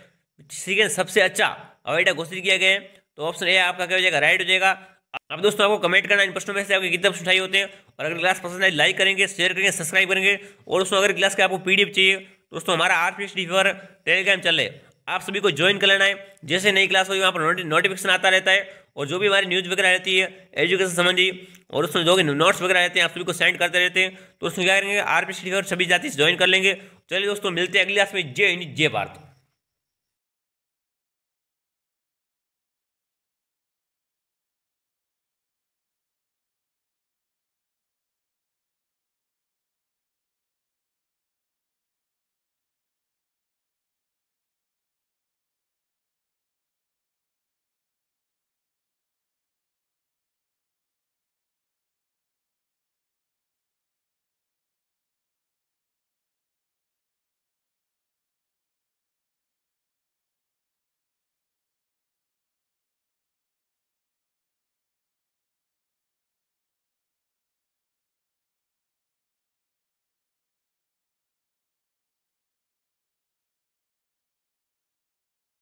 Speaker 1: ठीक है सबसे अच्छा हवाई अड्डा घोषित किया गया तो ऑप्शन ए आपका क्या हो जाएगा राइट हो जाएगा अब दोस्तों आपको कमेंट करना इन प्रश्नों में से आपके कितने प्रश्न उठाई होते हैं और अगर क्लास पसंद आए लाइक करेंगे शेयर करेंगे सब्सक्राइब करेंगे और दोस्तों अगर क्लास का आपको पीडीएफ चाहिए दोस्तों हमारा R P S fever Telegram चल रहे आप सभी को ज्वाइन कर लेना है जैसे नई क्लास होगी वहाँ पर नोटिफिकेशन आता रहता है और जो भी हमारी न्यूज़ वगैरह रहती है एजुकेशन संबंधी और उसमें जो नोट्स वगैरह रहते हैं आप सभी को सेंड करते रहते हैं तो उसमें क्या करेंगे आर पी सभी जाति ज्वाइन कर लेंगे चलिए दोस्तों मिलते हैं अगली क्लास में जय हिंद जय भारत